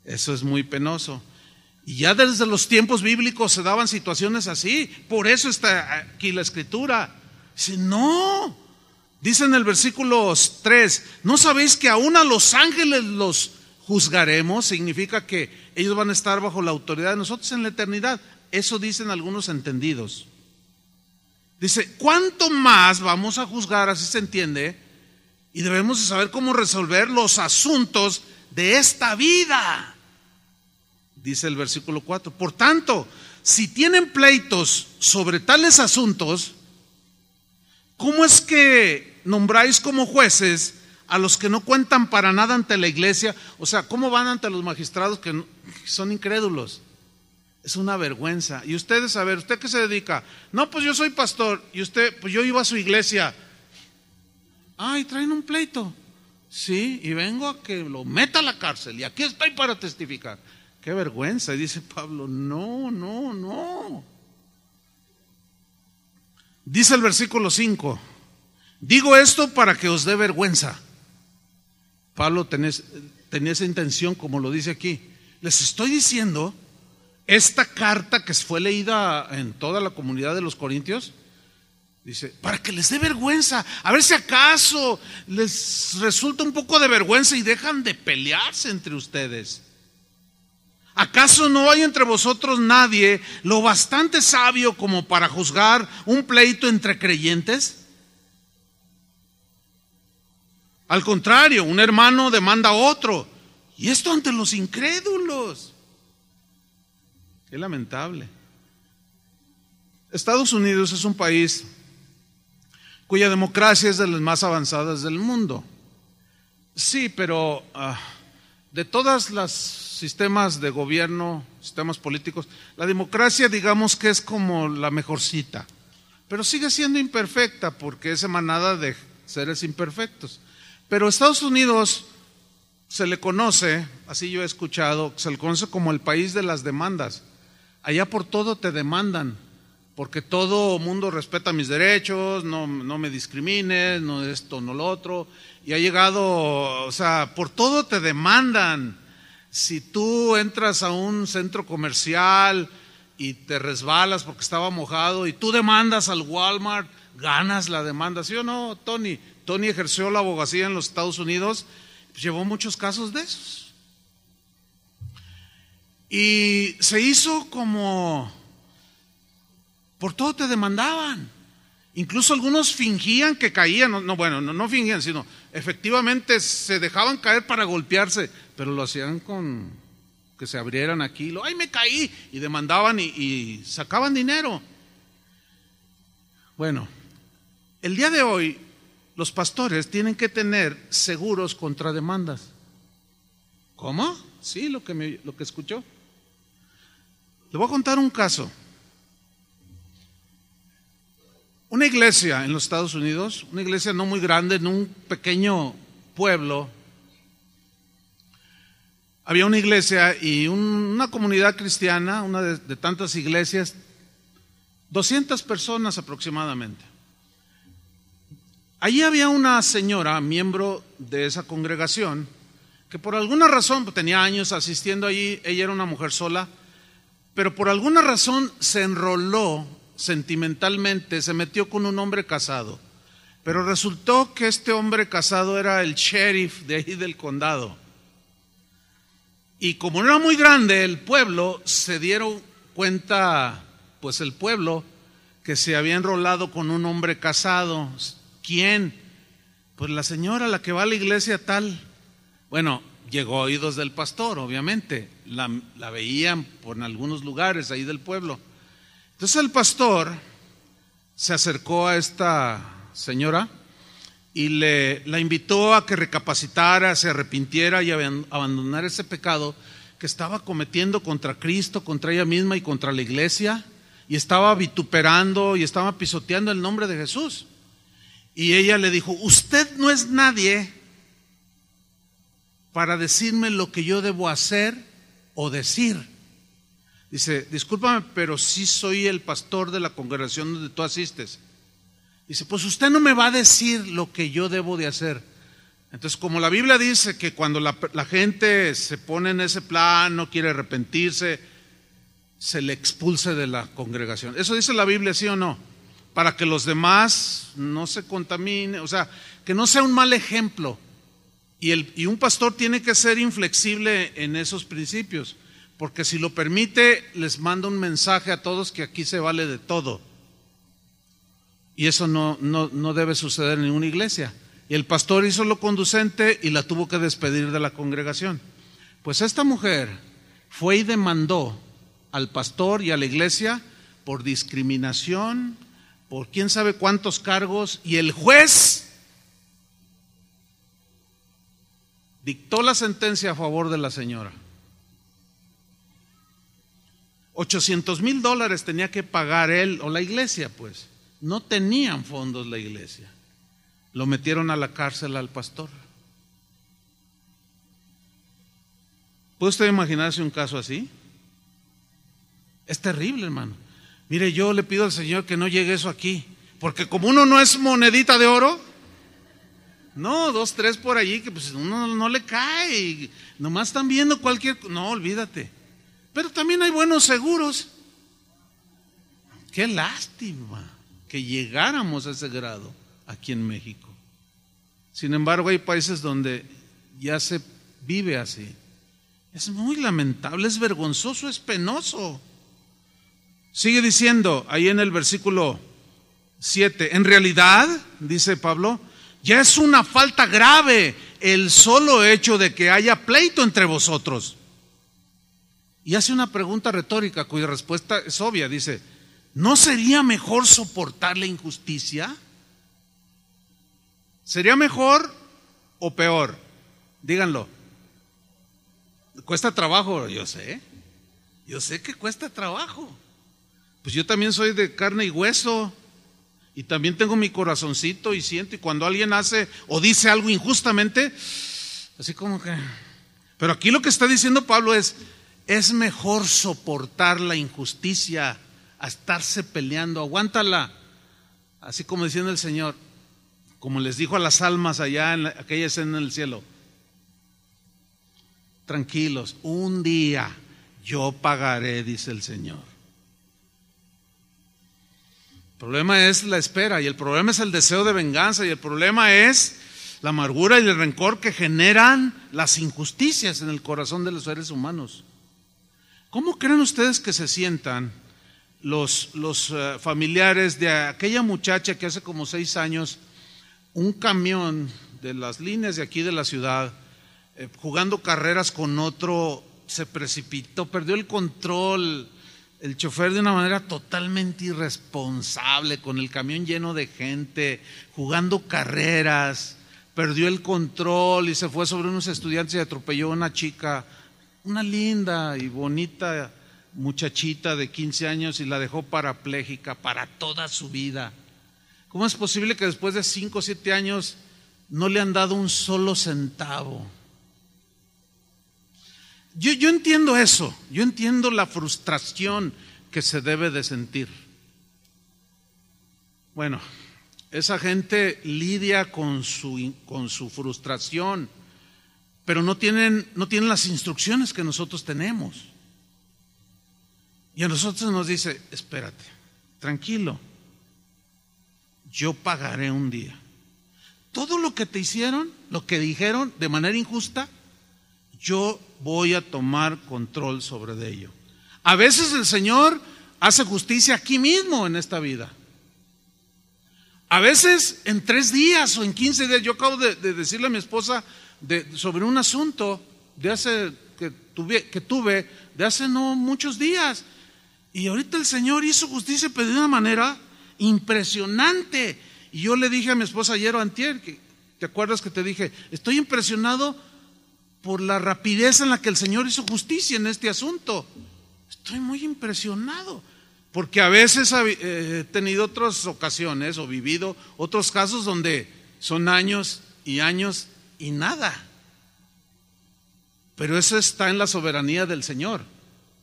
Eso es muy penoso. Y ya desde los tiempos bíblicos se daban situaciones así. Por eso está aquí la escritura. Dice, no. Dice en el versículo 3, ¿no sabéis que aún a los ángeles los juzgaremos? Significa que ellos van a estar bajo la autoridad de nosotros en la eternidad. Eso dicen algunos entendidos. Dice, ¿cuánto más vamos a juzgar, así se entiende? Y debemos saber cómo resolver los asuntos de esta vida. Dice el versículo 4. Por tanto, si tienen pleitos sobre tales asuntos, ¿cómo es que nombráis como jueces a los que no cuentan para nada ante la iglesia. O sea, ¿cómo van ante los magistrados que, son incrédulos? Es una vergüenza. Y ustedes, a ver, ¿usted qué se dedica? No, pues yo soy pastor. Y usted, pues yo iba a su iglesia. Ay, traen un pleito. Sí, y vengo a que lo meta a la cárcel. Y aquí estoy para testificar. Qué vergüenza. Y dice Pablo, no, no, no. Dice el versículo 5. Digo esto para que os dé vergüenza. Pablo tenía esa intención, como lo dice aquí. Les estoy diciendo, esta carta que fue leída en toda la comunidad de los Corintios, dice, para que les dé vergüenza, a ver si acaso les resulta un poco de vergüenza y dejan de pelearse entre ustedes. ¿Acaso no hay entre vosotros nadie lo bastante sabio como para juzgar un pleito entre creyentes? Al contrario, un hermano demanda a otro. Y esto ante los incrédulos. Qué lamentable. Estados Unidos es un país cuya democracia es de las más avanzadas del mundo. Sí, pero ah, de todos los sistemas de gobierno, sistemas políticos, la democracia digamos que es como la mejorcita, pero sigue siendo imperfecta porque es emanada de seres imperfectos. Pero Estados Unidos se le conoce, así yo he escuchado, se le conoce como el país de las demandas. Allá por todo te demandan, porque todo mundo respeta mis derechos, no, no me discrimines, no esto, no lo otro. Y ha llegado, o sea, por todo te demandan. Si tú entras a un centro comercial y te resbalas porque estaba mojado y tú demandas al Walmart, ganas la demanda, ¿sí o no, Tony? Tony ejerció la abogacía en los Estados Unidos, pues llevó muchos casos de esos. Y se hizo como, por todo te demandaban. Incluso algunos fingían que caían, no, bueno, no, fingían, sino efectivamente se dejaban caer para golpearse, pero lo hacían con que se abrieran aquí, lo, ay me caí, y demandaban y sacaban dinero. Bueno, el día de hoy los pastores tienen que tener seguros contra demandas. ¿Cómo? Sí, lo que, me, lo que escuchó. Le voy a contar un caso. Una iglesia en los Estados Unidos, una iglesia no muy grande, en un pequeño pueblo, había una iglesia y una comunidad cristiana, una de, de tantas iglesias, 200 personas aproximadamente. Allí había una señora, miembro de esa congregación, que por alguna razón, pues, tenía años asistiendo allí, ella era una mujer sola, pero por alguna razón se enroló sentimentalmente, se metió con un hombre casado. Pero resultó que este hombre casado era el sheriff de ahí del condado. Y como no era muy grande el pueblo, se dieron cuenta, pues el pueblo, que se había enrolado con un hombre casado, ¿Quién? Pues la señora, la que va a la iglesia tal. Bueno, llegó a oídos del pastor, obviamente. La, veían por algunos lugares ahí del pueblo. Entonces el pastor se acercó a esta señora y le, la invitó a que recapacitara, se arrepintiera y abandonara ese pecado que estaba cometiendo contra Cristo, contra ella misma y contra la iglesia, y estaba vituperando y estaba pisoteando el nombre de Jesús. Y ella le dijo, usted no es nadie para decirme lo que yo debo hacer o decir. Dice, discúlpame, pero sí soy el pastor de la congregación donde tú asistes. Dice, pues usted no me va a decir lo que yo debo de hacer. Entonces, como la Biblia dice que cuando la, gente se pone en ese plan, no quiere arrepentirse, se le expulse de la congregación. ¿Eso dice la Biblia, sí o no? para que los demás no se contamine, o sea, que no sea un mal ejemplo. Y, el, y un pastor tiene que ser inflexible en esos principios, porque si lo permite, les manda un mensaje a todos que aquí se vale de todo. Y eso no, no, no debe suceder en ninguna iglesia. Y el pastor hizo lo conducente y la tuvo que despedir de la congregación. Pues esta mujer fue y demandó al pastor y a la iglesia por discriminación, por quién sabe cuántos cargos y el juez dictó la sentencia a favor de la señora. 800 mil dólares tenía que pagar él o la iglesia, pues. No tenían fondos la iglesia. Lo metieron a la cárcel al pastor. ¿Puede usted imaginarse un caso así? Es terrible, hermano. Mire, yo le pido al Señor que no llegue eso aquí, porque como uno no es monedita de oro, no, dos, tres por allí, que pues uno no le cae, nomás están viendo cualquier... No, olvídate. Pero también hay buenos seguros. Qué lástima que llegáramos a ese grado aquí en México. Sin embargo, hay países donde ya se vive así. Es muy lamentable, es vergonzoso, es penoso. Sigue diciendo ahí en el versículo 7, en realidad, dice Pablo, ya es una falta grave el solo hecho de que haya pleito entre vosotros. Y hace una pregunta retórica cuya respuesta es obvia. Dice, ¿no sería mejor soportar la injusticia? ¿Sería mejor o peor? Díganlo. Cuesta trabajo, yo sé. Yo sé que cuesta trabajo. Pues yo también soy de carne y hueso. Y también tengo mi corazoncito y siento. Y cuando alguien hace o dice algo injustamente, así como que... Pero aquí lo que está diciendo Pablo es, es mejor soportar la injusticia a estarse peleando. Aguántala. Así como diciendo el Señor, como les dijo a las almas allá en aquella escena en el cielo. Tranquilos, un día yo pagaré, dice el Señor. El problema es la espera y el problema es el deseo de venganza y el problema es la amargura y el rencor que generan las injusticias en el corazón de los seres humanos. ¿Cómo creen ustedes que se sientan los, los eh, familiares de aquella muchacha que hace como seis años un camión de las líneas de aquí de la ciudad eh, jugando carreras con otro se precipitó, perdió el control? el chofer de una manera totalmente irresponsable, con el camión lleno de gente, jugando carreras, perdió el control y se fue sobre unos estudiantes y atropelló a una chica, una linda y bonita muchachita de 15 años y la dejó parapléjica para toda su vida. ¿Cómo es posible que después de 5 o 7 años no le han dado un solo centavo? Yo, entiendo eso, yo entiendo la frustración que se debe de sentir. Bueno, esa gente lidia con su, con su frustración, pero no tienen, no tienen las instrucciones que nosotros tenemos. Y a nosotros nos dice, espérate, tranquilo, yo pagaré un día. Todo lo que te hicieron, lo que dijeron de manera injusta, yo voy a tomar control sobre ello. A veces el Señor hace justicia aquí mismo en esta vida. A veces en tres días o en quince días, yo acabo de, decirle a mi esposa de, sobre un asunto de hace que tuve, que tuve de hace no muchos días. Y ahorita el Señor hizo justicia, pero de una manera impresionante. Y yo le dije a mi esposa ayer o antier, que, ¿te acuerdas que te dije? Estoy impresionado por la rapidez en la que el Señor hizo justicia en este asunto. Estoy muy impresionado, porque a veces he eh, tenido otras ocasiones o vivido otros casos donde son años y años y nada. Pero eso está en la soberanía del Señor.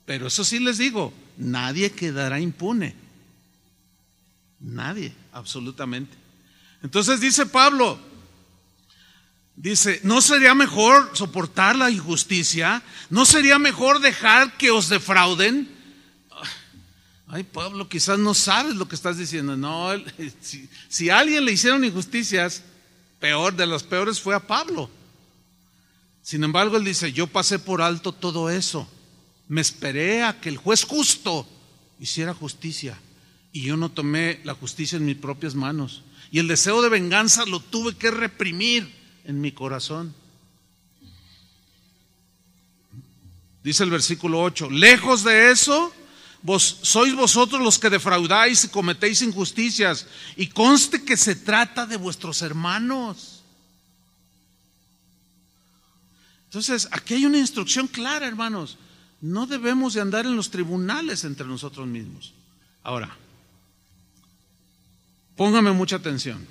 Pero eso sí les digo, nadie quedará impune. Nadie, absolutamente. Entonces dice Pablo, Dice, ¿no sería mejor soportar la injusticia? ¿No sería mejor dejar que os defrauden? Ah, ay, Pablo, quizás no sabes lo que estás diciendo. No, si, a alguien le hicieron injusticias, peor de las peores fue a Pablo. Sin embargo, él dice, yo pasé por alto todo eso. Me esperé a que el juez justo hiciera justicia. Y yo no tomé la justicia en mis propias manos. Y el deseo de venganza lo tuve que reprimir en mi corazón. Dice el versículo 8, lejos de eso, vos, sois vosotros los que defraudáis y cometéis injusticias, y conste que se trata de vuestros hermanos. Entonces, aquí hay una instrucción clara, hermanos. No debemos de andar en los tribunales entre nosotros mismos. Ahora, póngame mucha atención.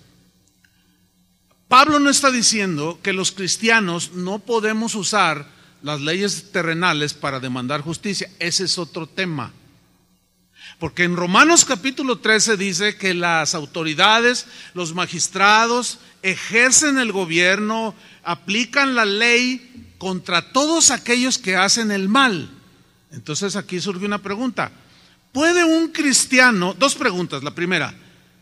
Pablo no está diciendo que los cristianos no podemos usar las leyes terrenales para demandar justicia. Ese es otro tema. Porque en Romanos capítulo 13 dice que las autoridades, los magistrados, ejercen el gobierno, aplican la ley contra todos aquellos que hacen el mal. Entonces aquí surge una pregunta. ¿Puede un cristiano, dos preguntas, la primera,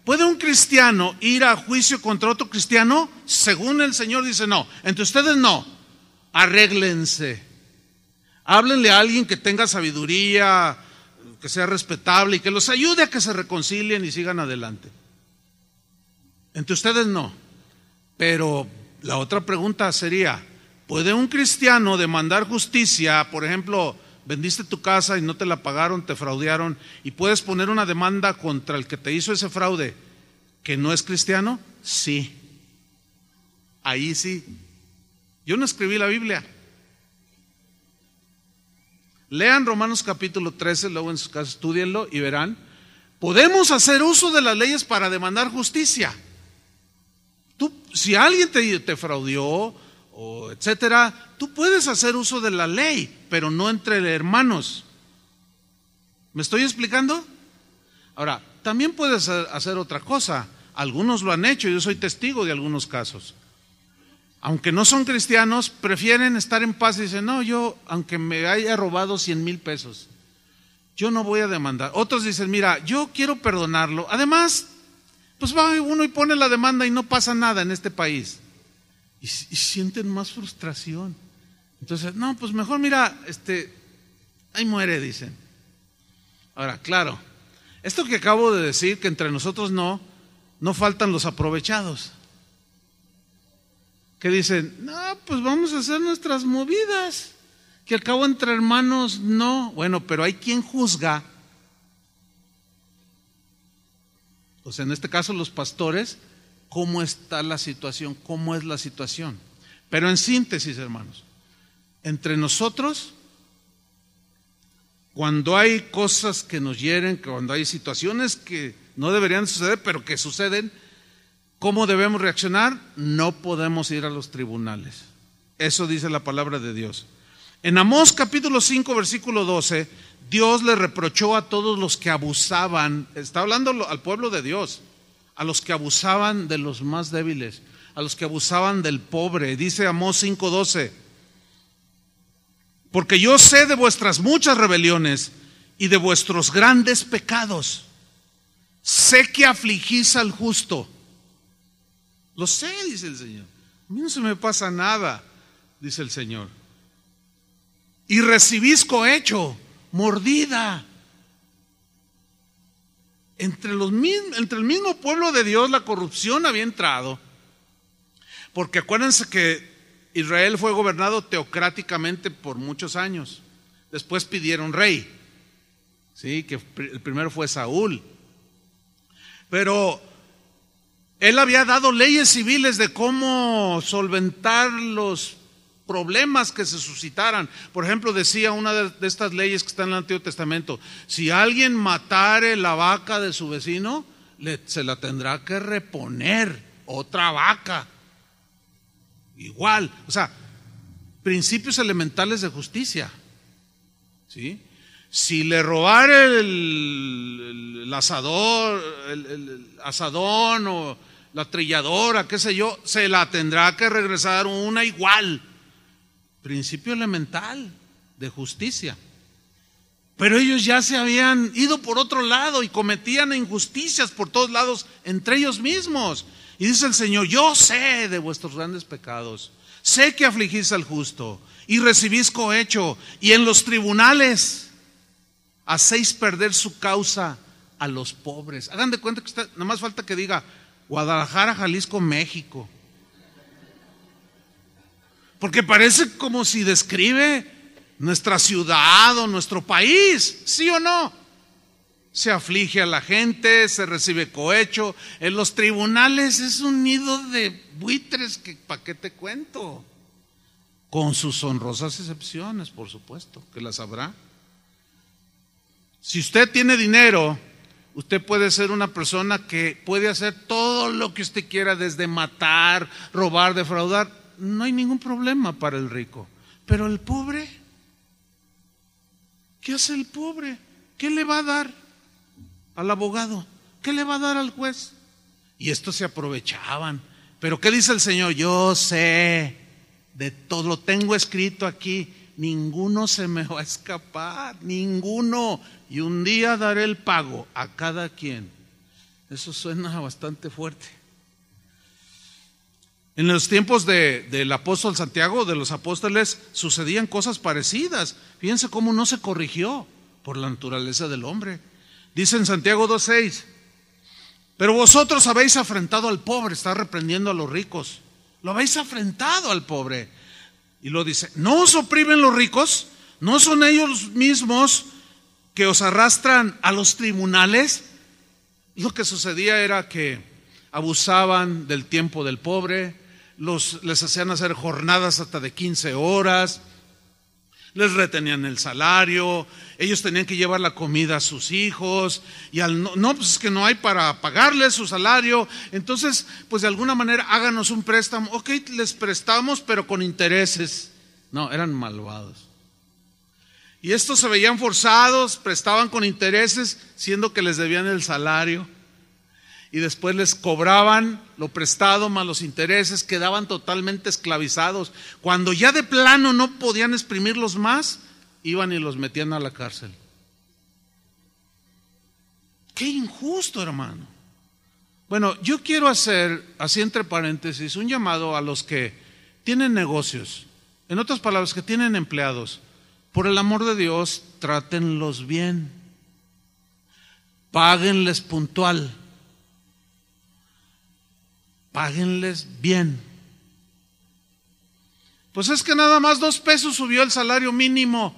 ¿Puede un cristiano ir a juicio contra otro cristiano? Según el Señor dice no. Entre ustedes no. Arréglense. Háblenle a alguien que tenga sabiduría, que sea respetable y que los ayude a que se reconcilien y sigan adelante. Entre ustedes no. Pero la otra pregunta sería, ¿puede un cristiano demandar justicia, por ejemplo, vendiste tu casa y no te la pagaron, te fraudearon y puedes poner una demanda contra el que te hizo ese fraude que no es cristiano, sí. Ahí sí. Yo no escribí la Biblia. Lean Romanos capítulo 13, luego en su casa estudienlo y verán. Podemos hacer uso de las leyes para demandar justicia. Tú, si alguien te, te fraudió, o etcétera, puedes hacer uso de la ley, pero no entre hermanos. ¿Me estoy explicando? Ahora, también puedes hacer otra cosa. Algunos lo han hecho, yo soy testigo de algunos casos. Aunque no son cristianos, prefieren estar en paz y dicen, no, yo, aunque me haya robado 100 mil pesos, yo no voy a demandar. Otros dicen, mira, yo quiero perdonarlo. Además, pues va uno y pone la demanda y no pasa nada en este país. y sienten más frustración. Entonces, no, pues mejor mira, este, ahí muere, dicen. Ahora, claro, esto que acabo de decir, que entre nosotros no, no faltan los aprovechados. Que dicen, no, pues vamos a hacer nuestras movidas, que al cabo entre hermanos no. Bueno, pero hay quien juzga. O sea, en este caso los pastores, cómo está la situación, cómo es la situación. Pero en síntesis, hermanos, entre nosotros, cuando hay cosas que nos hieren, cuando hay situaciones que no deberían suceder, pero que suceden, ¿cómo debemos reaccionar? No podemos ir a los tribunales. Eso dice la palabra de Dios. En Amós capítulo 5, versículo 12, Dios le reprochó a todos los que abusaban, está hablando al pueblo de Dios, a los que abusaban de los más débiles, a los que abusaban del pobre. Dice Amós 5, 12, porque yo sé de vuestras muchas rebeliones y de vuestros grandes pecados. Sé que afligís al justo. Lo sé, dice el Señor. A mí no se me pasa nada, dice el Señor. Y recibís cohecho, mordida. Entre, entre el mismo pueblo de Dios la corrupción había entrado. Porque acuérdense que Israel fue gobernado teocráticamente por muchos años. Después pidieron rey. Sí, que el primero fue Saúl. Pero él había dado leyes civiles de cómo solventar los problemas que se suscitaran. Por ejemplo, decía una de estas leyes que está en el Antiguo Testamento, si alguien matare la vaca de su vecino, se la tendrá que reponer otra vaca igual. O sea, principios elementales de justicia. Si le robar el, asador, el, el asadón o la trilladora, qué sé yo, se la tendrá que regresar una igual. Principio elemental de justicia. Pero ellos ya se habían ido por otro lado y cometían injusticias por todos lados entre ellos mismos. Y dice el Señor, yo sé de vuestros grandes pecados, sé que afligís al justo y recibís cohecho y en los tribunales hacéis perder su causa a los pobres. Hagan de cuenta que está, nada más falta que diga Guadalajara, Jalisco, México. Porque parece como si describe nuestra ciudad o nuestro país, ¿sí o no? Se aflige a la gente, se recibe cohecho. En los tribunales es un nido de buitres que pa' qué te cuento. Con sus honrosas excepciones, por supuesto, que las habrá. Si usted tiene dinero, Usted puede ser una persona que puede hacer todo lo que usted quiera, desde matar, robar, defraudar. No hay ningún problema para el rico. Pero el pobre, ¿qué hace el pobre? ¿Qué le va a dar? al abogado. ¿Qué le va a dar al juez? Y estos se aprovechaban. Pero ¿qué dice el Señor? Yo sé, de todo lo tengo escrito aquí, ninguno se me va a escapar, ninguno. Y un día daré el pago a cada quien. Eso suena bastante fuerte. En los tiempos del apóstol Santiago, de los apóstoles, sucedían cosas parecidas. Fíjense cómo no se corrigió por la naturaleza del hombre. Dice en Santiago 2.6, pero vosotros habéis afrentado al pobre, está reprendiendo a los ricos. Lo habéis afrentado al pobre. Y lo dice, no os oprimen los ricos, no son ellos mismos que os arrastran a los tribunales. Lo que sucedía era que abusaban del tiempo del pobre, los, les hacían hacer jornadas hasta de 15 horas, les retenían el salario, ellos tenían que llevar la comida a sus hijos, y al no, no, pues es que no hay para pagarles su salario, entonces, pues de alguna manera háganos un préstamo, ok, les prestamos, pero con intereses. No, eran malvados. Y estos se veían forzados, prestaban con intereses, siendo que les debían el salario y después les cobraban lo prestado más los intereses, quedaban totalmente esclavizados. Cuando ya de plano no podían exprimirlos más, iban y los metían a la cárcel. Qué injusto, hermano. Bueno, yo quiero hacer, así entre paréntesis, un llamado a los que tienen negocios, en otras palabras, que tienen empleados. Por el amor de Dios, trátenlos bien, páguenles puntual páguenles bien. Pues es que nada más dos pesos subió el salario mínimo.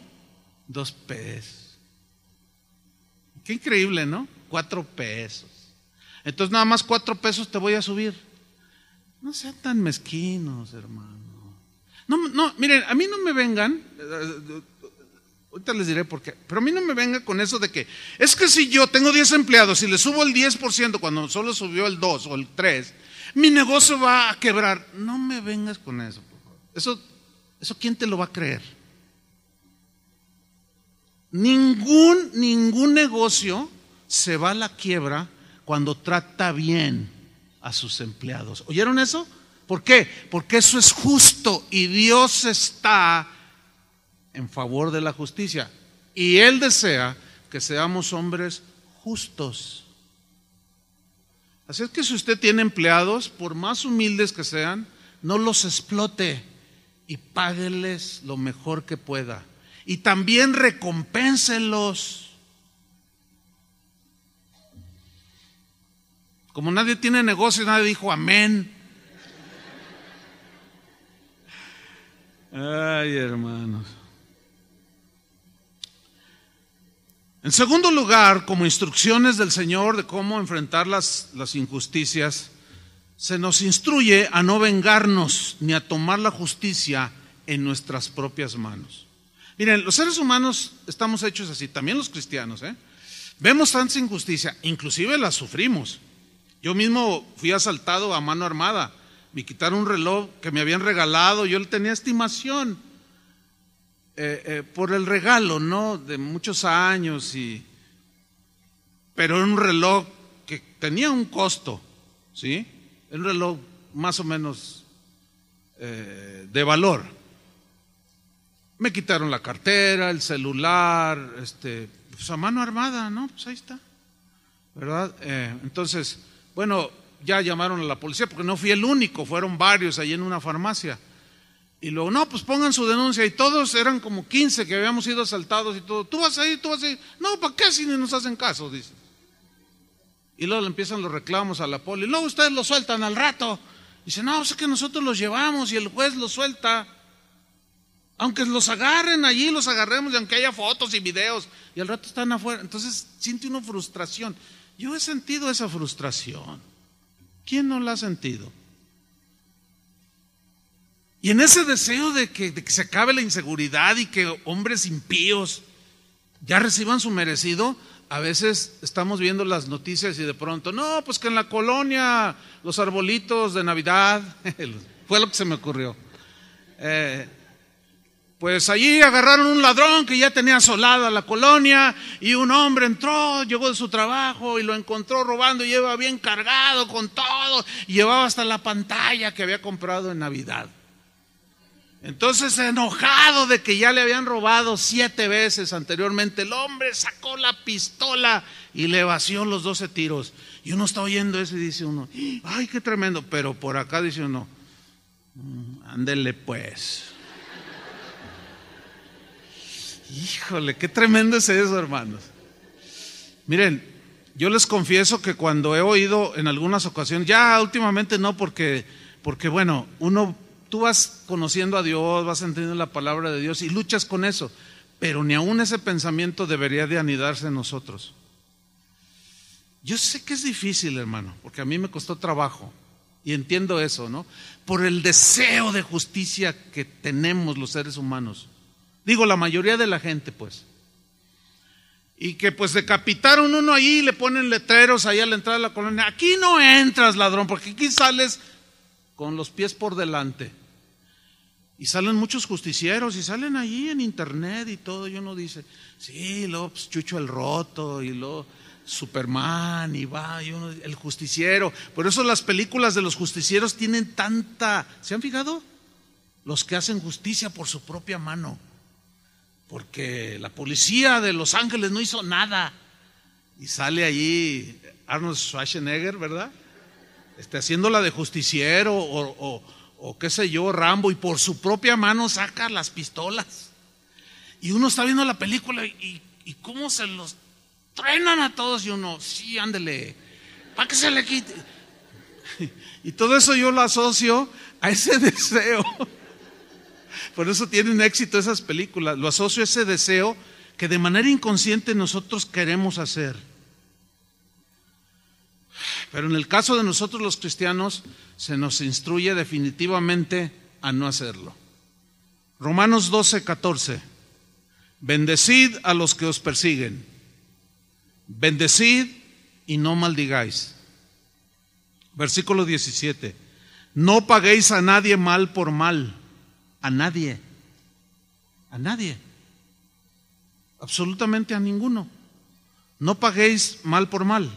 Dos pesos. Qué increíble, ¿no? Cuatro pesos. Entonces nada más cuatro pesos te voy a subir. No sean tan mezquinos, hermano. No, no, miren, a mí no me vengan, ahorita les diré por qué, pero a mí no me vengan con eso de que, es que si yo tengo 10 empleados y le subo el 10% cuando solo subió el 2 o el 3, mi negocio va a quebrar. No me vengas con eso, Eso, eso ¿quién te lo va a creer? Ningún, ningún negocio se va a la quiebra cuando trata bien a sus empleados. ¿Oyeron eso? ¿Por qué? Porque eso es justo y Dios está en favor de la justicia. Y Él desea que seamos hombres justos. Así es que si usted tiene empleados, por más humildes que sean, no los explote y págueles lo mejor que pueda. Y también recompénselos. Como nadie tiene negocio, nadie dijo amén. Ay, hermanos. En segundo lugar, como instrucciones del Señor de cómo enfrentar las, las, injusticias, se nos instruye a no vengarnos ni a tomar la justicia en nuestras propias manos. Miren, los seres humanos estamos hechos así, también los cristianos. ¿eh? Vemos tanta injusticia, inclusive la sufrimos. Yo mismo fui asaltado a mano armada, me quitaron un reloj que me habían regalado, yo le tenía estimación eh, eh, por el regalo, ¿no? De muchos años y... Pero era un reloj que tenía un costo, ¿sí? un reloj más o menos eh, de valor. Me quitaron la cartera, el celular, este, pues a mano armada, ¿no? Pues ahí está, ¿verdad? entonces, bueno, ya llamaron a la policía porque no fui el único, fueron varios ahí en una farmacia. Y luego, no, pues pongan su denuncia. Y todos eran como 15 que habíamos sido asaltados y todo. Tú vas ahí, tú vas ahí. No, ¿para qué si ni nos hacen caso? Dice. Y luego le empiezan los reclamos a la poli. Y luego ustedes lo sueltan al rato. Dice, no, es que nosotros los llevamos y el juez los suelta. Aunque los agarren allí, los agarremos, y aunque haya fotos y videos, y al rato están afuera. Entonces siente una frustración. Yo he sentido esa frustración. ¿Quién no la ha sentido? Y en ese deseo de que, se acabe la inseguridad y que hombres impíos ya reciban su merecido, a veces estamos viendo las noticias y de pronto, no, pues que en la colonia los arbolitos de Navidad, fue lo que se me ocurrió. Eh, pues allí agarraron un ladrón que ya tenía asolada la colonia y un hombre entró, llegó de su trabajo y lo encontró robando y lleva bien cargado con todo, y llevaba hasta la pantalla que había comprado en Navidad. Entonces, enojado de que ya le habían robado siete veces anteriormente, el hombre sacó la pistola y le vació los doce tiros. Y uno está oyendo eso y dice uno, ay, qué tremendo. Pero por acá dice uno, mm, ándele pues. Híjole, qué tremendo es eso, hermanos. Miren, yo les confieso que cuando he oído en algunas ocasiones, ya últimamente no, porque, porque bueno, uno tú vas conociendo a Dios, vas entendiendo la palabra de Dios y luchas con eso, pero ni aún ese pensamiento debería de anidarse en nosotros. Yo sé que es difícil, hermano, porque a mí me costó trabajo y entiendo eso, ¿no? Por el deseo de justicia que tenemos los seres humanos. Digo, la mayoría de la gente, pues. Y que pues decapitaron uno ahí y le ponen letreros ahí a la entrada de la colonia. Aquí no entras, ladrón, porque aquí sales con los pies por delante. Y salen muchos justicieros y salen allí en internet y todo. Y uno dice, sí, luego pues, Chucho el Roto y luego Superman y va, y uno, el justiciero. Por eso las películas de los justicieros tienen tanta... ¿Se han fijado? Los que hacen justicia por su propia mano. Porque la policía de Los Ángeles no hizo nada. Y sale allí Arnold Schwarzenegger, ¿verdad? Este, Haciendo la de justiciero o, qué sé yo, Rambo, y por su propia mano saca las pistolas. Y uno está viendo la película y, y cómo se los trenan a todos y uno, sí, ándele, para que se le quite. Y todo eso yo lo asocio a ese deseo. Por eso tienen éxito esas películas. Lo asocio a ese deseo que de manera inconsciente nosotros queremos hacer. Pero en el caso de nosotros los cristianos, se nos instruye definitivamente a no hacerlo. Romanos 12, 14. Bendecid a los que os persiguen. Bendecid y no maldigáis. Versículo 17. No paguéis a nadie mal por mal. A nadie. A nadie. Absolutamente a ninguno. No paguéis mal por mal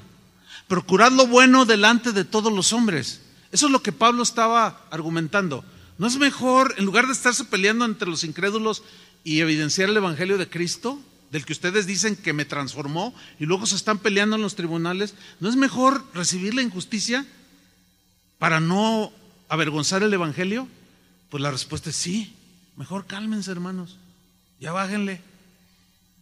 procurad lo bueno delante de todos los hombres. Eso es lo que Pablo estaba argumentando. ¿No es mejor, en lugar de estarse peleando entre los incrédulos y evidenciar el Evangelio de Cristo, del que ustedes dicen que me transformó, y luego se están peleando en los tribunales, ¿no es mejor recibir la injusticia para no avergonzar el Evangelio? Pues la respuesta es sí. Mejor cálmense, hermanos. Ya bájenle.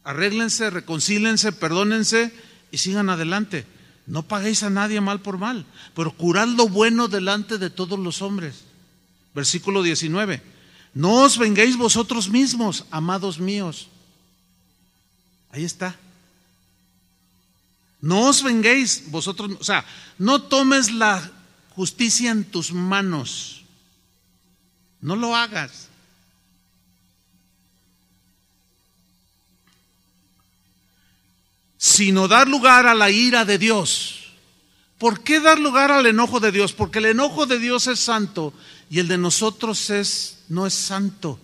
Arréglense, reconcílense, perdónense y sigan adelante. No paguéis a nadie mal por mal. pero curad lo bueno delante de todos los hombres. Versículo 19. No os vengáis vosotros mismos, amados míos. Ahí está. No os vengáis vosotros, o sea, no tomes la justicia en tus manos. No lo hagas. sino dar lugar a la ira de Dios. ¿Por qué dar lugar al enojo de Dios? Porque el enojo de Dios es santo y el de nosotros es no es santo.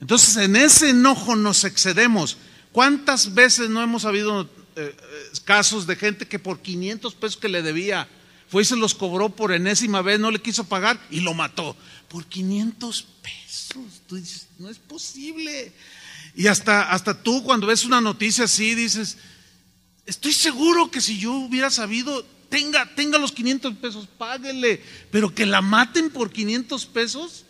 Entonces, en ese enojo nos excedemos. ¿Cuántas veces no hemos habido eh, eh, casos de gente que por 500 pesos que le debía fue y se los cobró por enésima vez, no le quiso pagar y lo mató? Por 500 pesos. Tú no es posible. Y hasta, hasta tú cuando ves una noticia así dices, estoy seguro que si yo hubiera sabido, tenga, tenga los 500 pesos, páguele, pero que la maten por 500 pesos,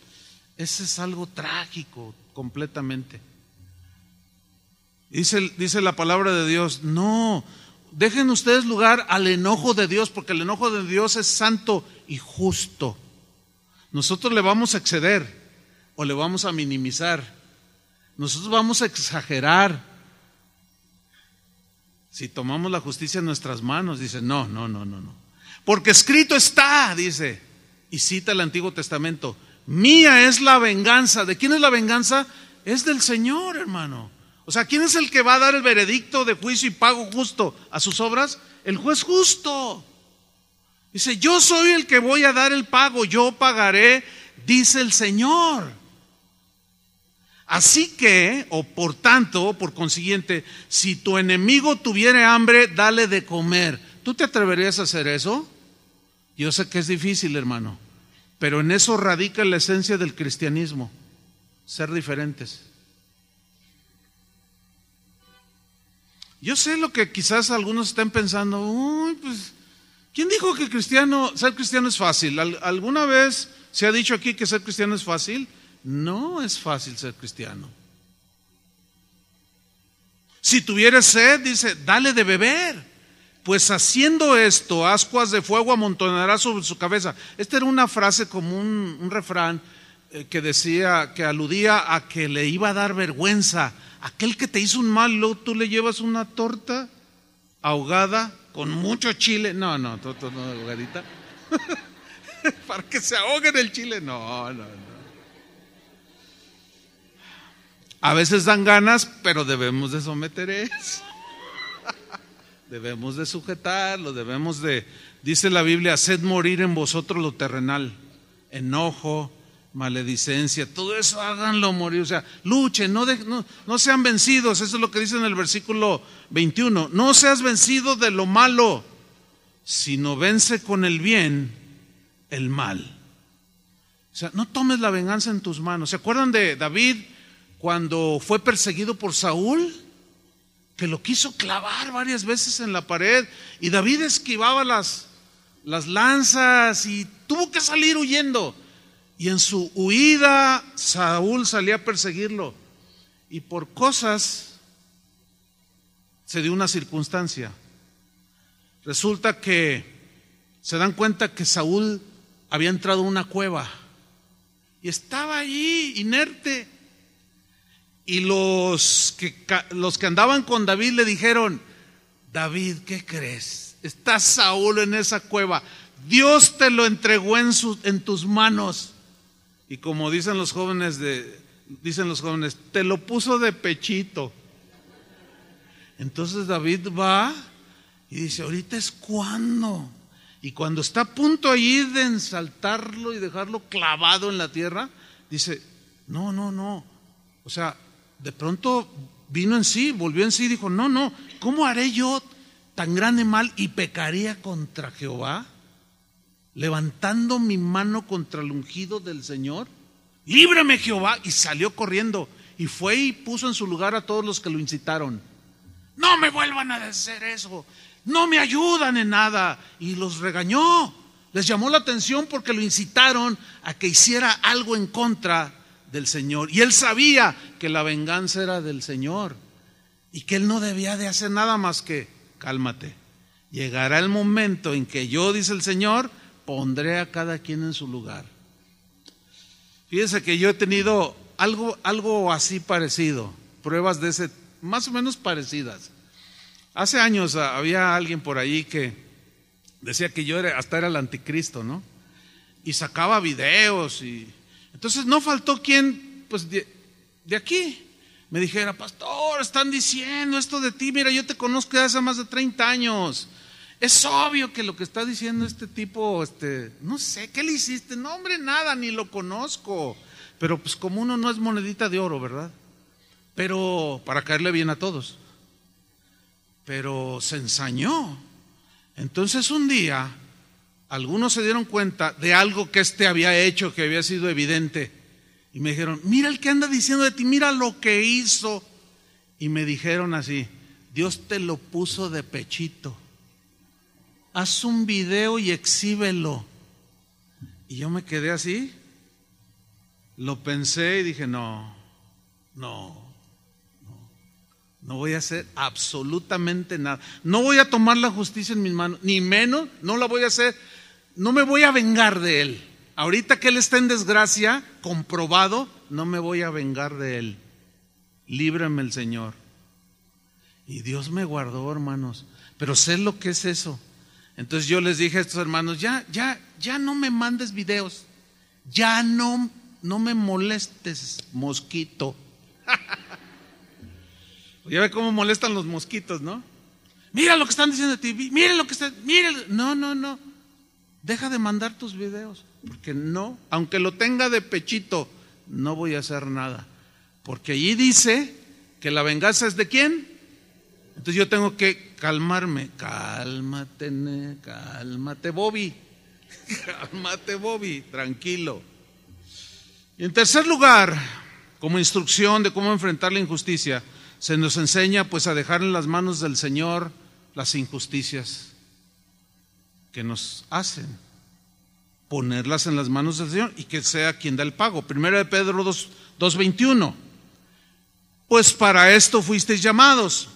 ese es algo trágico completamente. Dice, dice la palabra de Dios, no, dejen ustedes lugar al enojo de Dios, porque el enojo de Dios es santo y justo. Nosotros le vamos a exceder o le vamos a minimizar nosotros vamos a exagerar si tomamos la justicia en nuestras manos. Dice, no, no, no, no, no. Porque escrito está, dice, y cita el Antiguo Testamento, mía es la venganza. ¿De quién es la venganza? Es del Señor, hermano. O sea, ¿quién es el que va a dar el veredicto de juicio y pago justo a sus obras? El juez justo. Dice, yo soy el que voy a dar el pago, yo pagaré, dice el Señor. Así que, o por tanto, por consiguiente, si tu enemigo tuviere hambre, dale de comer. ¿Tú te atreverías a hacer eso? Yo sé que es difícil, hermano, pero en eso radica la esencia del cristianismo, ser diferentes. Yo sé lo que quizás algunos estén pensando, uy, pues, ¿quién dijo que cristiano, ser cristiano es fácil? ¿Alguna vez se ha dicho aquí que ser cristiano es fácil? No es fácil ser cristiano. Si tuvieres sed, dice, dale de beber. Pues haciendo esto, ascuas de fuego amontonará sobre su cabeza. Esta era una frase como un, refrán eh, que decía, que aludía a que le iba a dar vergüenza. Aquel que te hizo un mal, tú le llevas una torta ahogada con mucho chile. No, no, torta ahogadita. Para que se ahogue en el chile. no, no. A veces dan ganas, pero debemos de someter eso. debemos de sujetarlo, debemos de, dice la Biblia, haced morir en vosotros lo terrenal, enojo, maledicencia, todo eso háganlo morir, o sea, luchen, no, no, no, sean vencidos, eso es lo que dice en el versículo 21, no seas vencido de lo malo, sino vence con el bien el mal. O sea, no tomes la venganza en tus manos. ¿Se acuerdan de David? cuando fue perseguido por Saúl, que lo quiso clavar varias veces en la pared y David esquivaba las, las lanzas y tuvo que salir huyendo. Y en su huida Saúl salía a perseguirlo. Y por cosas se dio una circunstancia. Resulta que se dan cuenta que Saúl había entrado a una cueva y estaba allí inerte y los que, los que andaban con David le dijeron, David, ¿qué crees? Está Saúl en esa cueva. Dios te lo entregó en, tus manos. Y como dicen los jóvenes de, dicen los jóvenes, te lo puso de pechito. Entonces David va y dice, ahorita es cuando. Y cuando está a punto allí de ensaltarlo y dejarlo clavado en la tierra, dice, no, no, no. O sea, de pronto vino en sí, volvió en sí y dijo, no, no, ¿cómo haré yo tan grande mal y pecaría contra Jehová? Levantando mi mano contra el ungido del Señor. Líbrame Jehová. Y salió corriendo y fue y puso en su lugar a todos los que lo incitaron. No me vuelvan a hacer eso. No me ayudan en nada. Y los regañó. Les llamó la atención porque lo incitaron a que hiciera algo en contra del Señor. Y él sabía que la venganza era del Señor y que él no debía de hacer nada más que, cálmate, llegará el momento en que yo, dice el Señor, pondré a cada quien en su lugar. Fíjense que yo he tenido algo, algo así parecido, pruebas de ese, más o menos parecidas. Hace años había alguien por ahí que decía que yo era, hasta era el anticristo, ¿no? Y sacaba videos y entonces no faltó quien, pues de, aquí, me dijera, pastor, están diciendo esto de ti, mira, yo te conozco desde hace más de 30 años. Es obvio que lo que está diciendo este tipo, este, no sé, ¿qué le hiciste? No, hombre, nada, ni lo conozco. Pero pues como uno no es monedita de oro, ¿verdad? Pero para caerle bien a todos. Pero se ensañó. Entonces un día algunos se dieron cuenta de algo que éste había hecho, que había sido evidente. Y me dijeron, mira el que anda diciendo de ti, mira lo que hizo. Y me dijeron así, Dios te lo puso de pechito. Haz un video y exhíbelo. Y yo me quedé así. Lo pensé y dije, no, no, no, no voy a hacer absolutamente nada. No voy a tomar la justicia en mis manos, ni menos, no la voy a hacer no me voy a vengar de él. Ahorita que él está en desgracia, comprobado, no me voy a vengar de él. Líbrame el Señor. Y Dios me guardó, hermanos. Pero sé lo que es eso. Entonces yo les dije a estos hermanos, ya, ya, ya no me mandes videos. Ya no, no me molestes, mosquito. ya ve cómo molestan los mosquitos, ¿no? Mira lo que están diciendo de ti, mira lo que están, mira. No, no, no. Deja de mandar tus videos, porque no, aunque lo tenga de pechito, no voy a hacer nada. Porque allí dice que la venganza es de quién. Entonces yo tengo que calmarme. Cálmate, cálmate, Bobby. Cálmate, Bobby, tranquilo. Y en tercer lugar, como instrucción de cómo enfrentar la injusticia, se nos enseña pues a dejar en las manos del Señor las injusticias que nos hacen, ponerlas en las manos del Señor y que sea quien da el pago. Primero de Pedro 2.21. pues para esto fuisteis llamados.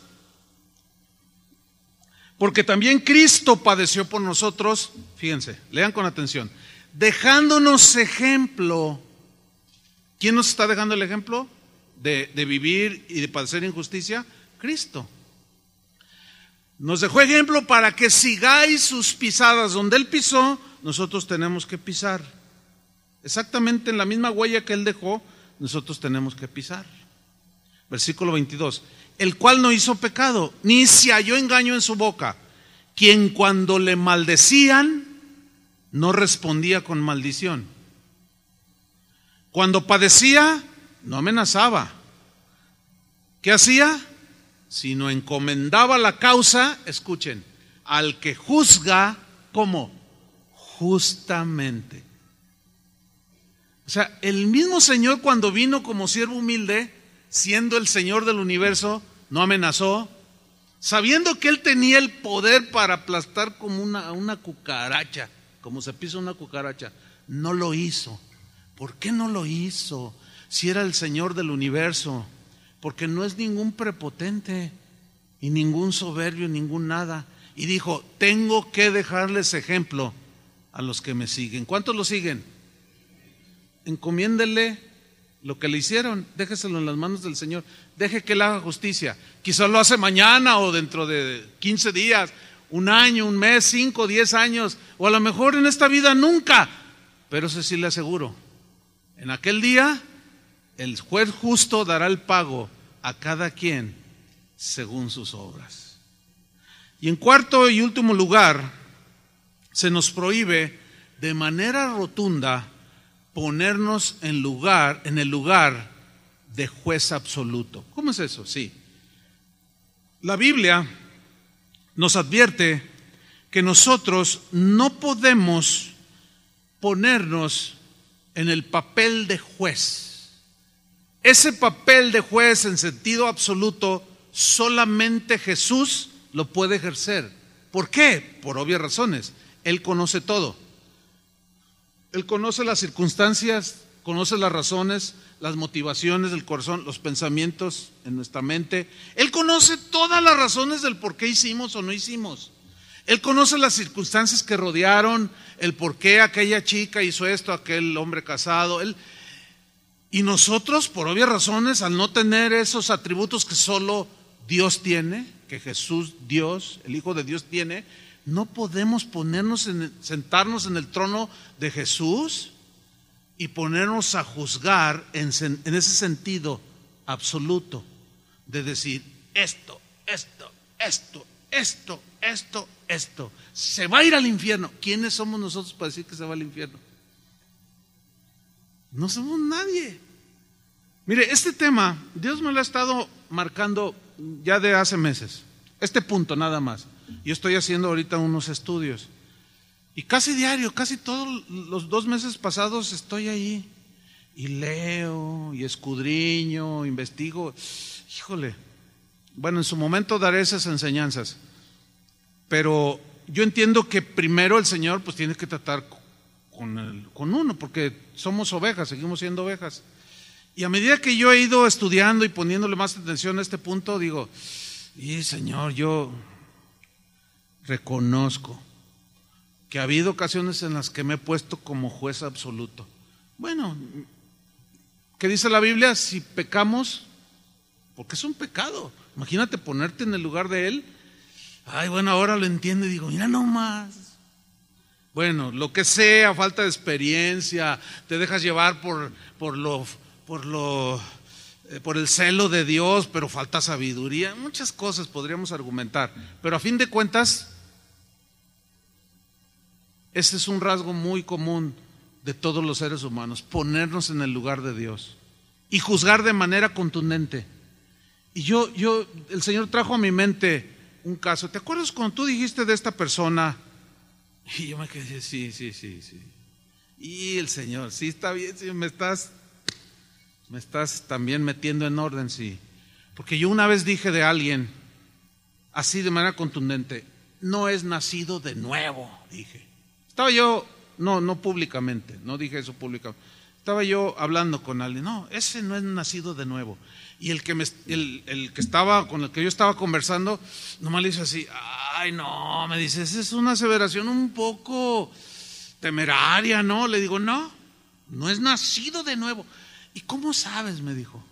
Porque también Cristo padeció por nosotros, fíjense, lean con atención, dejándonos ejemplo. ¿Quién nos está dejando el ejemplo de, de vivir y de padecer injusticia? Cristo. Nos dejó ejemplo para que sigáis sus pisadas donde él pisó, nosotros tenemos que pisar. Exactamente en la misma huella que él dejó, nosotros tenemos que pisar. Versículo 22. El cual no hizo pecado, ni se halló engaño en su boca, quien cuando le maldecían, no respondía con maldición. Cuando padecía, no amenazaba. ¿Qué hacía? sino encomendaba la causa, escuchen, al que juzga como justamente. O sea, el mismo Señor cuando vino como siervo humilde, siendo el Señor del universo, no amenazó, sabiendo que Él tenía el poder para aplastar como una, una cucaracha, como se pisa una cucaracha, no lo hizo. ¿Por qué no lo hizo? Si era el Señor del universo, porque no es ningún prepotente y ningún soberbio, ningún nada. Y dijo, tengo que dejarles ejemplo a los que me siguen. ¿Cuántos lo siguen? Encomiéndele lo que le hicieron, déjeselo en las manos del Señor, deje que él haga justicia. Quizás lo hace mañana o dentro de 15 días, un año, un mes, 5, 10 años, o a lo mejor en esta vida nunca. Pero eso sí le aseguro, en aquel día el juez justo dará el pago a cada quien según sus obras. Y en cuarto y último lugar, se nos prohíbe de manera rotunda ponernos en lugar en el lugar de juez absoluto. ¿Cómo es eso? Sí. La Biblia nos advierte que nosotros no podemos ponernos en el papel de juez. Ese papel de juez en sentido absoluto solamente Jesús lo puede ejercer. ¿Por qué? Por obvias razones. Él conoce todo. Él conoce las circunstancias, conoce las razones, las motivaciones del corazón, los pensamientos en nuestra mente. Él conoce todas las razones del por qué hicimos o no hicimos. Él conoce las circunstancias que rodearon, el por qué aquella chica hizo esto, aquel hombre casado. Él, y nosotros, por obvias razones, al no tener esos atributos que solo Dios tiene, que Jesús, Dios, el Hijo de Dios tiene, no podemos ponernos en, sentarnos en el trono de Jesús y ponernos a juzgar en, en ese sentido absoluto de decir esto, esto, esto, esto, esto, esto. Se va a ir al infierno. ¿Quiénes somos nosotros para decir que se va al infierno? No somos nadie. Mire, este tema Dios me lo ha estado marcando ya de hace meses. Este punto nada más. Yo estoy haciendo ahorita unos estudios. Y casi diario, casi todos los dos meses pasados estoy ahí. Y leo, y escudriño, investigo. Híjole. Bueno, en su momento daré esas enseñanzas. Pero yo entiendo que primero el Señor pues tiene que tratar con, el, con uno, porque somos ovejas, seguimos siendo ovejas. Y a medida que yo he ido estudiando y poniéndole más atención a este punto, digo, y Señor, yo reconozco que ha habido ocasiones en las que me he puesto como juez absoluto. Bueno, ¿qué dice la Biblia? Si pecamos, porque es un pecado. Imagínate ponerte en el lugar de Él. Ay, bueno, ahora lo entiendo y digo, mira más. Bueno, lo que sea, falta de experiencia, te dejas llevar por, por lo por eh, por el celo de Dios, pero falta sabiduría, muchas cosas podríamos argumentar, pero a fin de cuentas, ese es un rasgo muy común de todos los seres humanos, ponernos en el lugar de Dios y juzgar de manera contundente. Y yo, yo, el Señor trajo a mi mente un caso, ¿te acuerdas cuando tú dijiste de esta persona? Y yo me quedé, sí, sí, sí, sí. Y el Señor, sí está bien, si me estás me estás también metiendo en orden, sí. Porque yo una vez dije de alguien, así de manera contundente, no es nacido de nuevo, dije. Estaba yo, no, no públicamente, no dije eso públicamente. Estaba yo hablando con alguien, no, ese no es nacido de nuevo. Y el que, me, el, que estaba, con el que yo estaba conversando, nomás le hice así, ay no, me dice, esa es una aseveración un poco temeraria, ¿no? Le digo, no, no es nacido de nuevo. ¿Y cómo sabes? me dijo.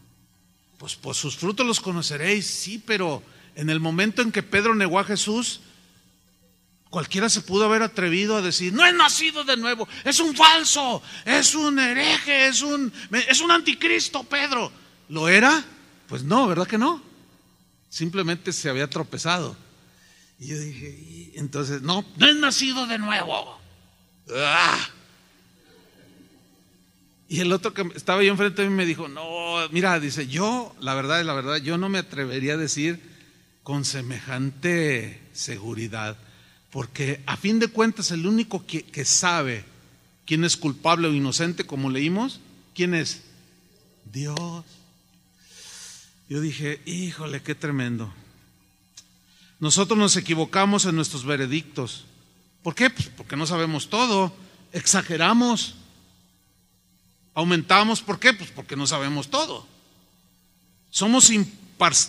Pues por sus frutos los conoceréis, sí, pero en el momento en que Pedro negó a Jesús, cualquiera se pudo haber atrevido a decir, no es nacido de nuevo, es un falso, es un hereje, es un, es un anticristo, Pedro. ¿Lo era? Pues no, ¿verdad que no? Simplemente se había tropezado. Y yo dije, entonces, no, no es nacido de nuevo. ¡Ah! Y el otro que estaba yo enfrente de mí me dijo, no, mira, dice, yo, la verdad es la verdad, yo no me atrevería a decir con semejante seguridad, porque a fin de cuentas el único que, sabe quién es culpable o inocente, como leímos, ¿quién es? Dios. Yo dije, híjole, qué tremendo. Nosotros nos equivocamos en nuestros veredictos. ¿Por qué? Pues porque no sabemos todo, exageramos. ¿Aumentamos ¿por qué? Pues porque no sabemos todo. Somos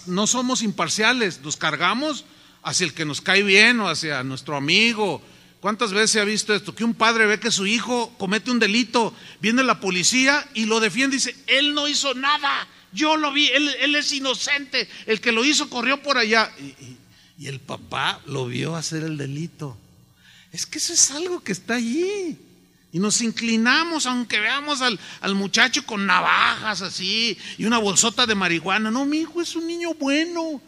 no somos imparciales, nos cargamos hacia el que nos cae bien o hacia nuestro amigo. ¿Cuántas veces se ha visto esto? Que un padre ve que su hijo comete un delito, viene la policía y lo defiende y dice, él no hizo nada, yo lo vi, él, es inocente, el que lo hizo corrió por allá. Y, y el papá lo vio hacer el delito. Es que eso es algo que está allí. Y nos inclinamos, aunque veamos al, muchacho con navajas así y una bolsota de marihuana. No, mi hijo es un niño bueno.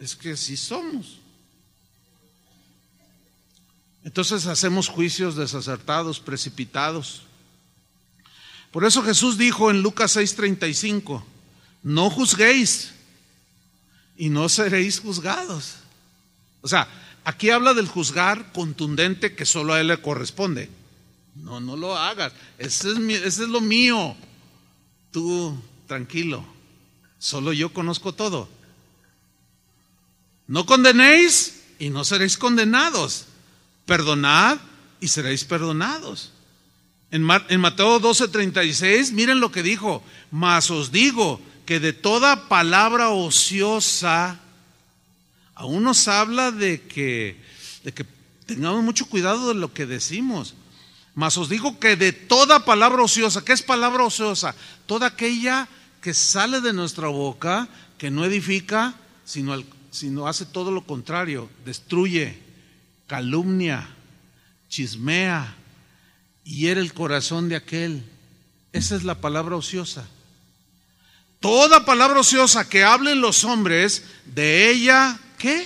Es que así somos. Entonces hacemos juicios desacertados, precipitados. Por eso Jesús dijo en Lucas 6:35, no juzguéis y no seréis juzgados. O sea, Aquí habla del juzgar contundente que solo a él le corresponde. No, no lo hagas. Ese es, es lo mío. Tú, tranquilo. Solo yo conozco todo. No condenéis y no seréis condenados. Perdonad y seréis perdonados. En, Mateo 12:36, miren lo que dijo, mas os digo que de toda palabra ociosa aún nos habla de que, de que tengamos mucho cuidado de lo que decimos. Mas os digo que de toda palabra ociosa, ¿qué es palabra ociosa? Toda aquella que sale de nuestra boca, que no edifica, sino, sino hace todo lo contrario, destruye, calumnia, chismea, hiere el corazón de aquel. Esa es la palabra ociosa. Toda palabra ociosa que hablen los hombres, de ella ¿Qué?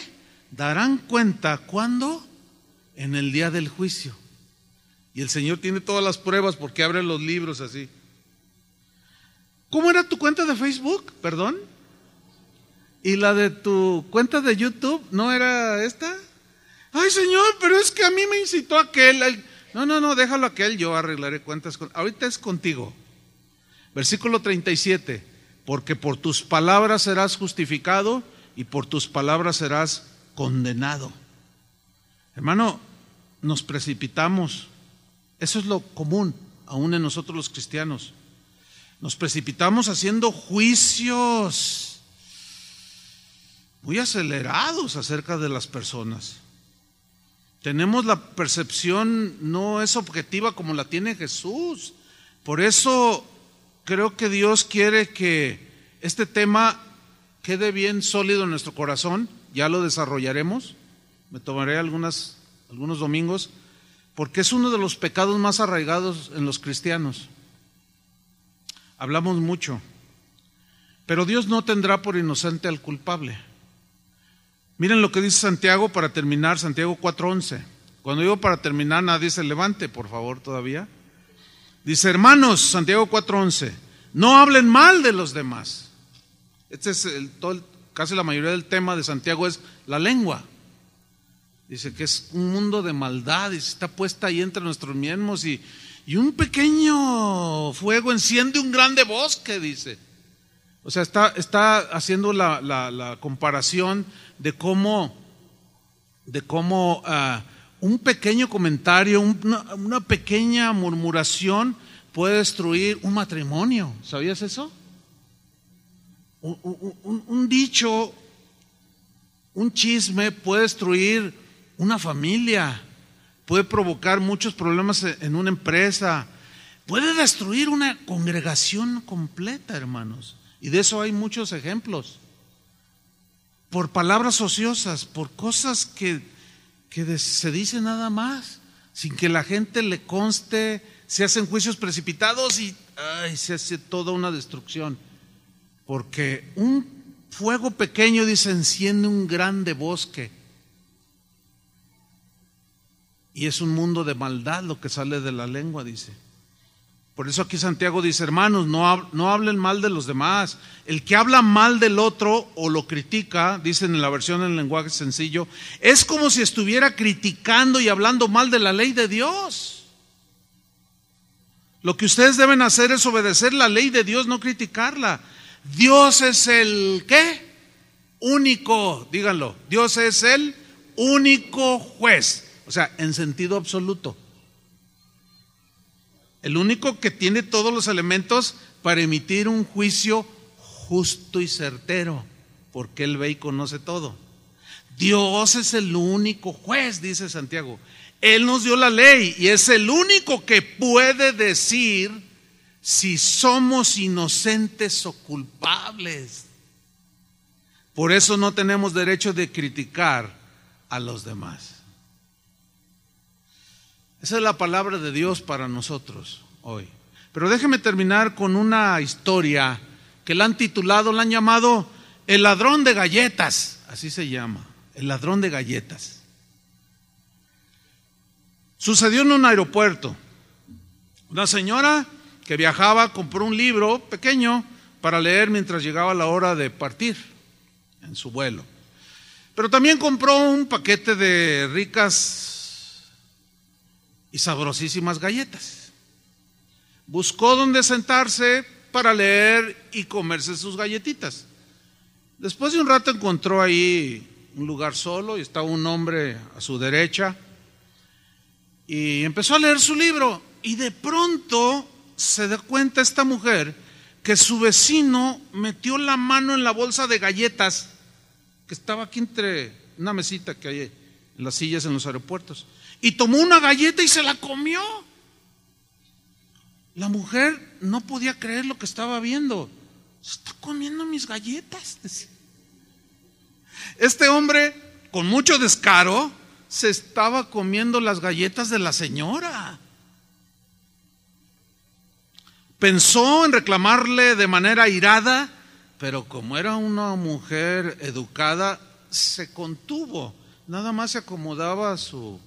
darán cuenta cuando en el día del juicio. Y el Señor tiene todas las pruebas porque abre los libros así. ¿Cómo era tu cuenta de Facebook? Perdón. ¿Y la de tu cuenta de YouTube no era esta? Ay, Señor, pero es que a mí me incitó aquel. No, no, no, déjalo aquel, yo arreglaré cuentas con... Ahorita es contigo. Versículo 37. Porque por tus palabras serás justificado y por tus palabras serás condenado. Hermano, nos precipitamos. Eso es lo común, aún en nosotros los cristianos. Nos precipitamos haciendo juicios muy acelerados acerca de las personas. Tenemos la percepción, no es objetiva como la tiene Jesús. Por eso creo que Dios quiere que este tema quede bien sólido en nuestro corazón, ya lo desarrollaremos, me tomaré algunos domingos, porque es uno de los pecados más arraigados en los cristianos. Hablamos mucho, pero Dios no tendrá por inocente al culpable. Miren lo que dice Santiago para terminar, Santiago 4:11. Cuando digo para terminar, nadie se levante, por favor, todavía. Dice, hermanos, Santiago 4:11, no hablen mal de los demás. Este es todo casi la mayoría del tema de Santiago es la lengua. Dice que es un mundo de maldad y está puesta ahí entre nuestros miembros y, un pequeño fuego enciende un grande bosque, dice. O sea, está, está haciendo la, comparación de cómo, de cómo ah, un pequeño comentario, una pequeña murmuración puede destruir un matrimonio. ¿Sabías eso? un, dicho, un chisme puede destruir una familia, puede provocar muchos problemas e, en una empresa, puede destruir una congregación completa, hermanos. Y de eso hay muchos ejemplos. Por palabras ociosas, por cosas que, se dice nada más, sin que la gente le conste, se hacen juicios precipitados y se hace toda una destrucción porque un fuego pequeño, dice, enciende un grande bosque. Y es un mundo de maldad lo que sale de la lengua, dice. Por eso aquí Santiago dice, hermanos, no, no hablen mal de los demás. El que habla mal del otro o lo critica, dicen en la versión en lenguaje sencillo, es como si estuviera criticando y hablando mal de la ley de Dios. Lo que ustedes deben hacer es obedecer la ley de Dios, no criticarla. Dios es el qué? Único, díganlo, Dios es el único juez, o sea, en sentido absoluto. El único que tiene todos los elementos para emitir un juicio justo y certero, porque Él ve y conoce todo. Dios es el único juez, dice Santiago. Él nos dio la ley y es el único que puede decir si somos inocentes o culpables. Por eso no tenemos derecho de criticar a los demás. Esa es la palabra de Dios para nosotros hoy. Pero déjeme terminar con una historia que la han titulado, la han llamado El ladrón de galletas. Así se llama, el ladrón de galletas. Sucedió en un aeropuerto. Una señora que viajaba, compró un libro pequeño para leer mientras llegaba la hora de partir en su vuelo. Pero también compró un paquete de ricas y sabrosísimas galletas. Buscó dónde sentarse para leer y comerse sus galletitas. Después de un rato encontró ahí un lugar solo y estaba un hombre a su derecha y empezó a leer su libro y de pronto se da cuenta esta mujer que su vecino metió la mano en la bolsa de galletas que estaba aquí entre una mesita que hay en las sillas en los aeropuertos y tomó una galleta y se la comió. La mujer no podía creer lo que estaba viendo. Se está comiendo mis galletas. Este hombre, con mucho descaro, se estaba comiendo las galletas de la señora. Pensó en reclamarle de manera irada, pero como era una mujer educada, se contuvo. Nada más se acomodaba su,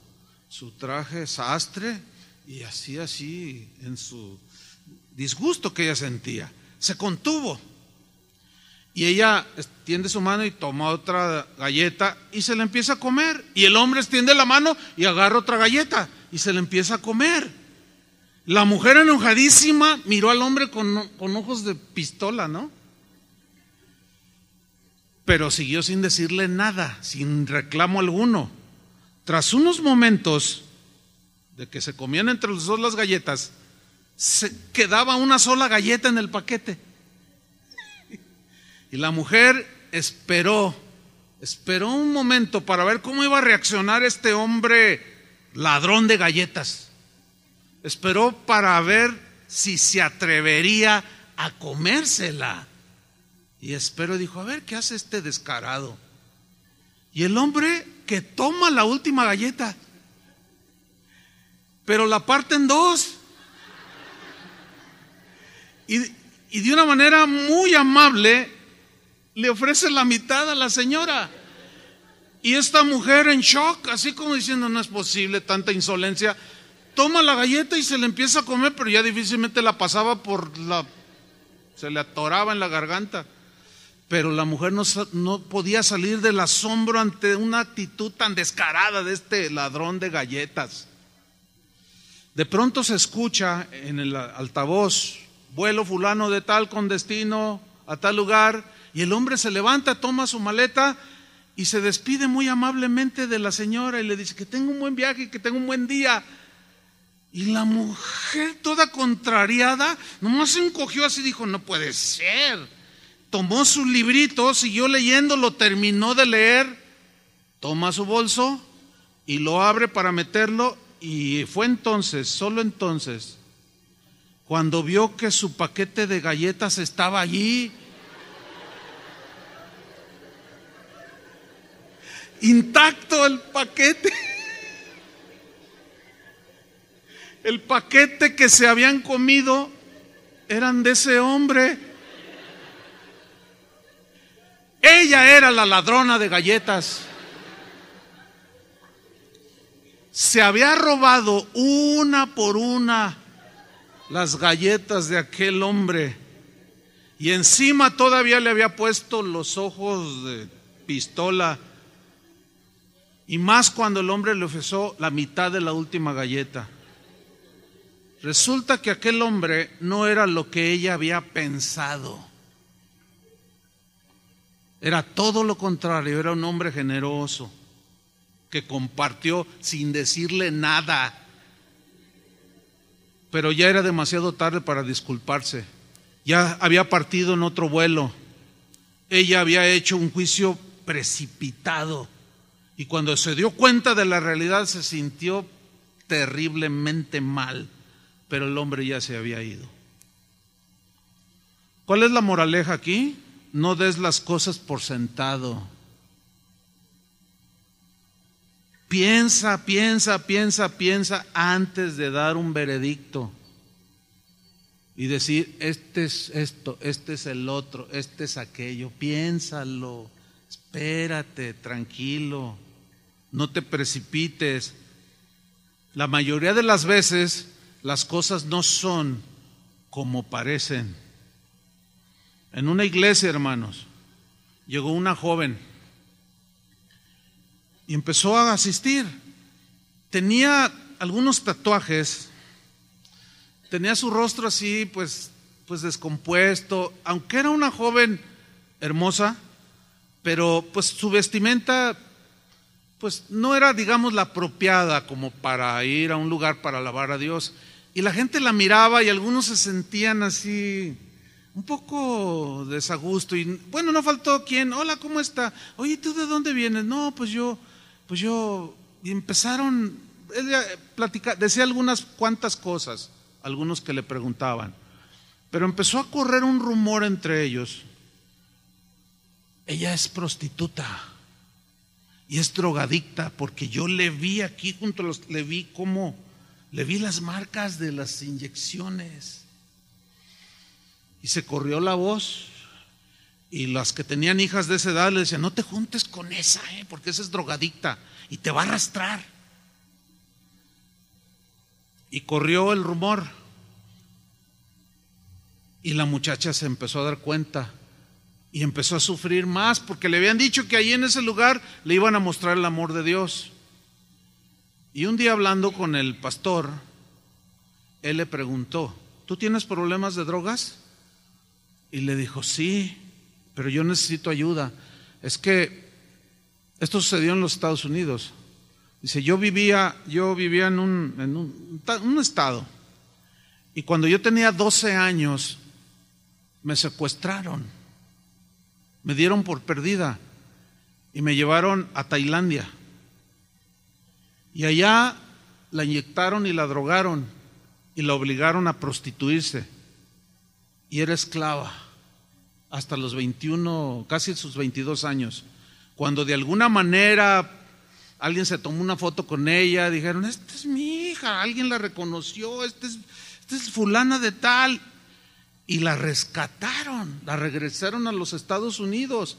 su traje sastre y así así en su disgusto que ella sentía. Se contuvo. Y ella extiende su mano y toma otra galleta y se la empieza a comer. Y el hombre extiende la mano y agarra otra galleta y se la empieza a comer. La mujer enojadísima miró al hombre con, ojos de pistola, ¿no? Pero siguió sin decirle nada, sin reclamo alguno. Tras unos momentos de que se comían entre los dos las galletas, quedaba una sola galleta en el paquete. Y la mujer esperó, esperó un momento para ver cómo iba a reaccionar este hombre ladrón de galletas. Esperó para ver si se atrevería a comérsela. Y espero dijo, a ver, ¿qué hace este descarado? Y el hombre que toma la última galleta, pero la parte en dos. Y, y de una manera muy amable le ofrece la mitad a la señora. Y esta mujer en shock, así como diciendo, no es posible tanta insolencia toma la galleta y se la empieza a comer, pero ya difícilmente la pasaba por la... se le atoraba en la garganta. Pero la mujer no, no podía salir del asombro ante una actitud tan descarada de este ladrón de galletas. De pronto se escucha en el altavoz, vuelo fulano de tal con destino a tal lugar, y el hombre se levanta, toma su maleta y se despide muy amablemente de la señora y le dice que tenga un buen viaje, que tenga un buen día. Y la mujer, toda contrariada, nomás se encogió así dijo, no puede ser. Tomó su librito, siguió leyendo, lo terminó de leer, toma su bolso y lo abre para meterlo. Y fue entonces, solo entonces, cuando vio que su paquete de galletas estaba allí. Intacto el paquete. el paquete que se habían comido eran de ese hombre. Ella era la ladrona de galletas. Se había robado una por una las galletas de aquel hombre. Y encima todavía le había puesto los ojos de pistola. Y más cuando el hombre le ofreció la mitad de la última galleta. Resulta que aquel hombre no era lo que ella había pensado. Era todo lo contrario, era un hombre generoso que compartió sin decirle nada. Pero ya era demasiado tarde para disculparse. Ya había partido en otro vuelo. Ella había hecho un juicio precipitado. Y cuando se dio cuenta de la realidad se sintió terriblemente mal pero el hombre ya se había ido. ¿Cuál es la moraleja aquí? No des las cosas por sentado. Piensa, piensa, piensa, piensa antes de dar un veredicto y decir, este es esto, este es el otro, este es aquello. Piénsalo, espérate, tranquilo, no te precipites. La mayoría de las veces las cosas no son como parecen. En una iglesia, hermanos, llegó una joven y empezó a asistir. Tenía algunos tatuajes, tenía su rostro así, pues, pues descompuesto, aunque era una joven hermosa, pero pues su vestimenta pues no era, digamos, la apropiada como para ir a un lugar para alabar a Dios. Y la gente la miraba y algunos se sentían así un poco desagusto. Y bueno, no faltó quien, hola, ¿cómo está? Oye, ¿tú de dónde vienes? No, pues yo, pues yo. Y empezaron, a platicar, decía algunas cuantas cosas, algunos que le preguntaban. Pero empezó a correr un rumor entre ellos. Ella es prostituta y es drogadicta porque yo le vi aquí junto a los, le vi cómo le vi las marcas de las inyecciones. Y se corrió la voz. Y las que tenían hijas de esa edad le decían, no te juntes con esa, eh, porque esa es drogadicta y te va a arrastrar. Y corrió el rumor. Y la muchacha se empezó a dar cuenta y empezó a sufrir más porque le habían dicho que ahí en ese lugar le iban a mostrar el amor de Dios. Y un día hablando con el pastor, él le preguntó, ¿tú tienes problemas de drogas? Y le dijo, sí, pero yo necesito ayuda. Es que esto sucedió en los Estados Unidos. Dice, yo vivía, yo vivía en, un, en un, un, estado. Y cuando yo tenía 12 años, me secuestraron. Me dieron por perdida. Y me llevaron a Tailandia. Y allá la inyectaron y la drogaron y la obligaron a prostituirse. Y era esclava hasta los 21, casi sus 22 años. Cuando de alguna manera alguien se tomó una foto con ella, dijeron, esta es mi hija, alguien la reconoció, esta es, es fulana de tal. Y la rescataron, la regresaron a los Estados Unidos.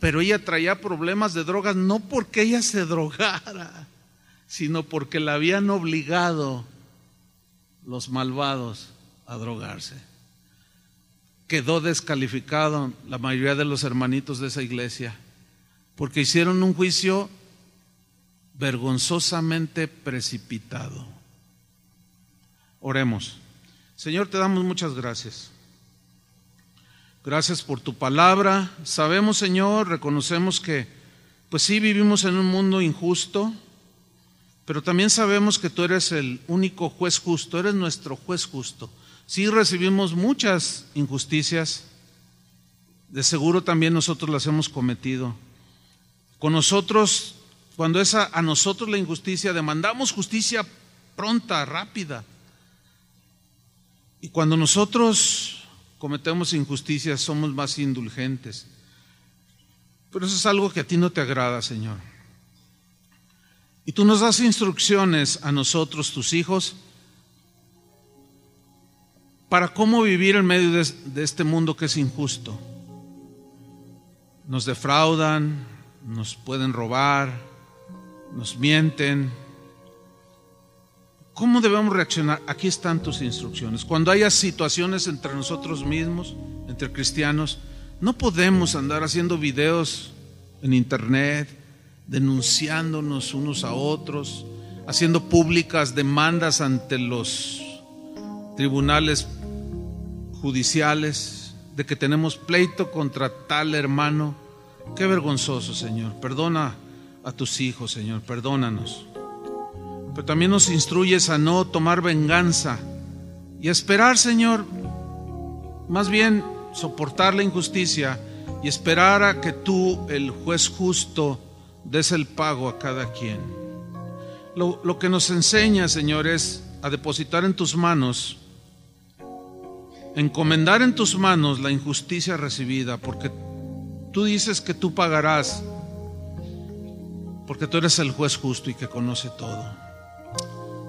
Pero ella traía problemas de drogas no porque ella se drogara, sino porque la habían obligado los malvados a drogarse. Quedó descalificado la mayoría de los hermanitos de esa iglesia porque hicieron un juicio vergonzosamente precipitado. Oremos. Señor, te damos muchas gracias. Gracias por tu palabra. Sabemos, Señor, reconocemos que, pues sí, vivimos en un mundo injusto, pero también sabemos que tú eres el único juez justo, eres nuestro juez justo. Sí recibimos muchas injusticias, de seguro también nosotros las hemos cometido. Con nosotros, cuando es a nosotros la injusticia, demandamos justicia pronta, rápida. Y cuando nosotros cometemos injusticias, somos más indulgentes. Pero eso es algo que a ti no te agrada, Señor. Y tú nos das instrucciones a nosotros, tus hijos, para cómo vivir en medio de, este mundo que es injusto. Nos defraudan, nos pueden robar, nos mienten. ¿Cómo debemos reaccionar? Aquí están tus instrucciones. Cuando haya situaciones entre nosotros mismos, entre cristianos, no podemos andar haciendo videos en internet denunciándonos unos a otros, haciendo públicas demandas ante los tribunales judiciales de que tenemos pleito contra tal hermano. Qué vergonzoso, Señor. Perdona a tus hijos, Señor. Perdónanos. Pero también nos instruyes a no tomar venganza y esperar, Señor, más bien soportar la injusticia y esperar a que tú, el juez justo, des el pago a cada quien. Lo, que nos enseña, Señor, es a depositar en tus manos, encomendar en tus manos la injusticia recibida, porque tú dices que tú pagarás, porque tú eres el juez justo y que conoce todo.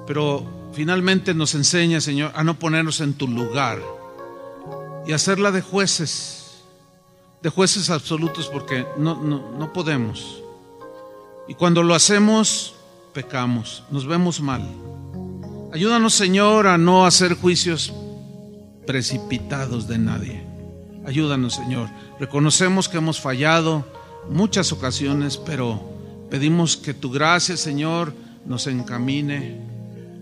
Pero finalmente nos enseña, Señor, a no ponernos en tu lugar y hacerla de jueces, de jueces absolutos, porque no, no, no podemos. Y cuando lo hacemos, pecamos, nos vemos mal. Ayúdanos, Señor, a no hacer juicios precipitados de nadie. Ayúdanos, Señor. Reconocemos que hemos fallado muchas ocasiones, pero pedimos que tu gracia, Señor, nos encamine,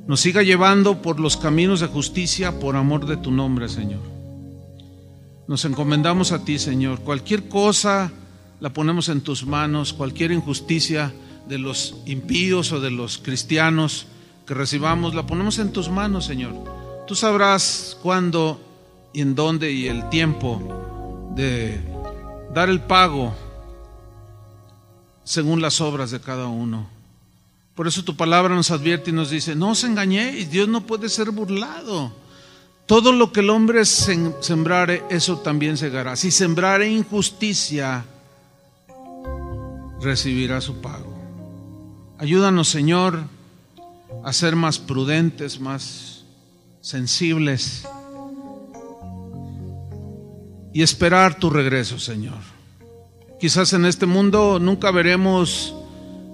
nos siga llevando por los caminos de justicia por amor de tu nombre, Señor. Nos encomendamos a ti, Señor. Cualquier cosa la ponemos en tus manos, cualquier injusticia de los impíos o de los cristianos que recibamos, la ponemos en tus manos, Señor. Tú sabrás cuándo y en dónde y el tiempo de dar el pago según las obras de cada uno. Por eso tu palabra nos advierte y nos dice, no os engañéis, Dios no puede ser burlado. Todo lo que el hombre sembrare, eso también segará. Si sembrare injusticia, recibirá su pago. Ayúdanos, Señor, a ser más prudentes, más sensibles y esperar tu regreso, Señor. Quizás en este mundo nunca veremos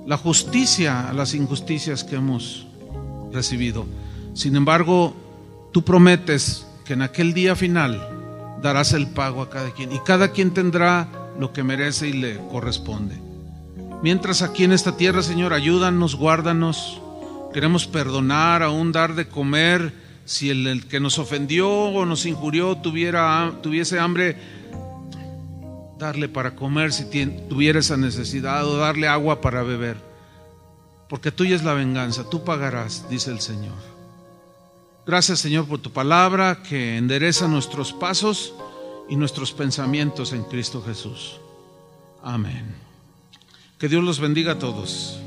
la justicia a las injusticias que hemos recibido. Sin embargo, tú prometes que en aquel día final darás el pago a cada quien y cada quien tendrá lo que merece y le corresponde. Mientras aquí en esta tierra, Señor, ayúdanos, guárdanos. Queremos perdonar, aún dar de comer. Si el, que nos ofendió o nos injurió tuviera, tuviese hambre, darle para comer si tuviera esa necesidad o darle agua para beber. Porque tuya es la venganza, tú pagarás, dice el Señor. Gracias Señor por tu palabra que endereza nuestros pasos y nuestros pensamientos en Cristo Jesús. Amén. Que Dios los bendiga a todos.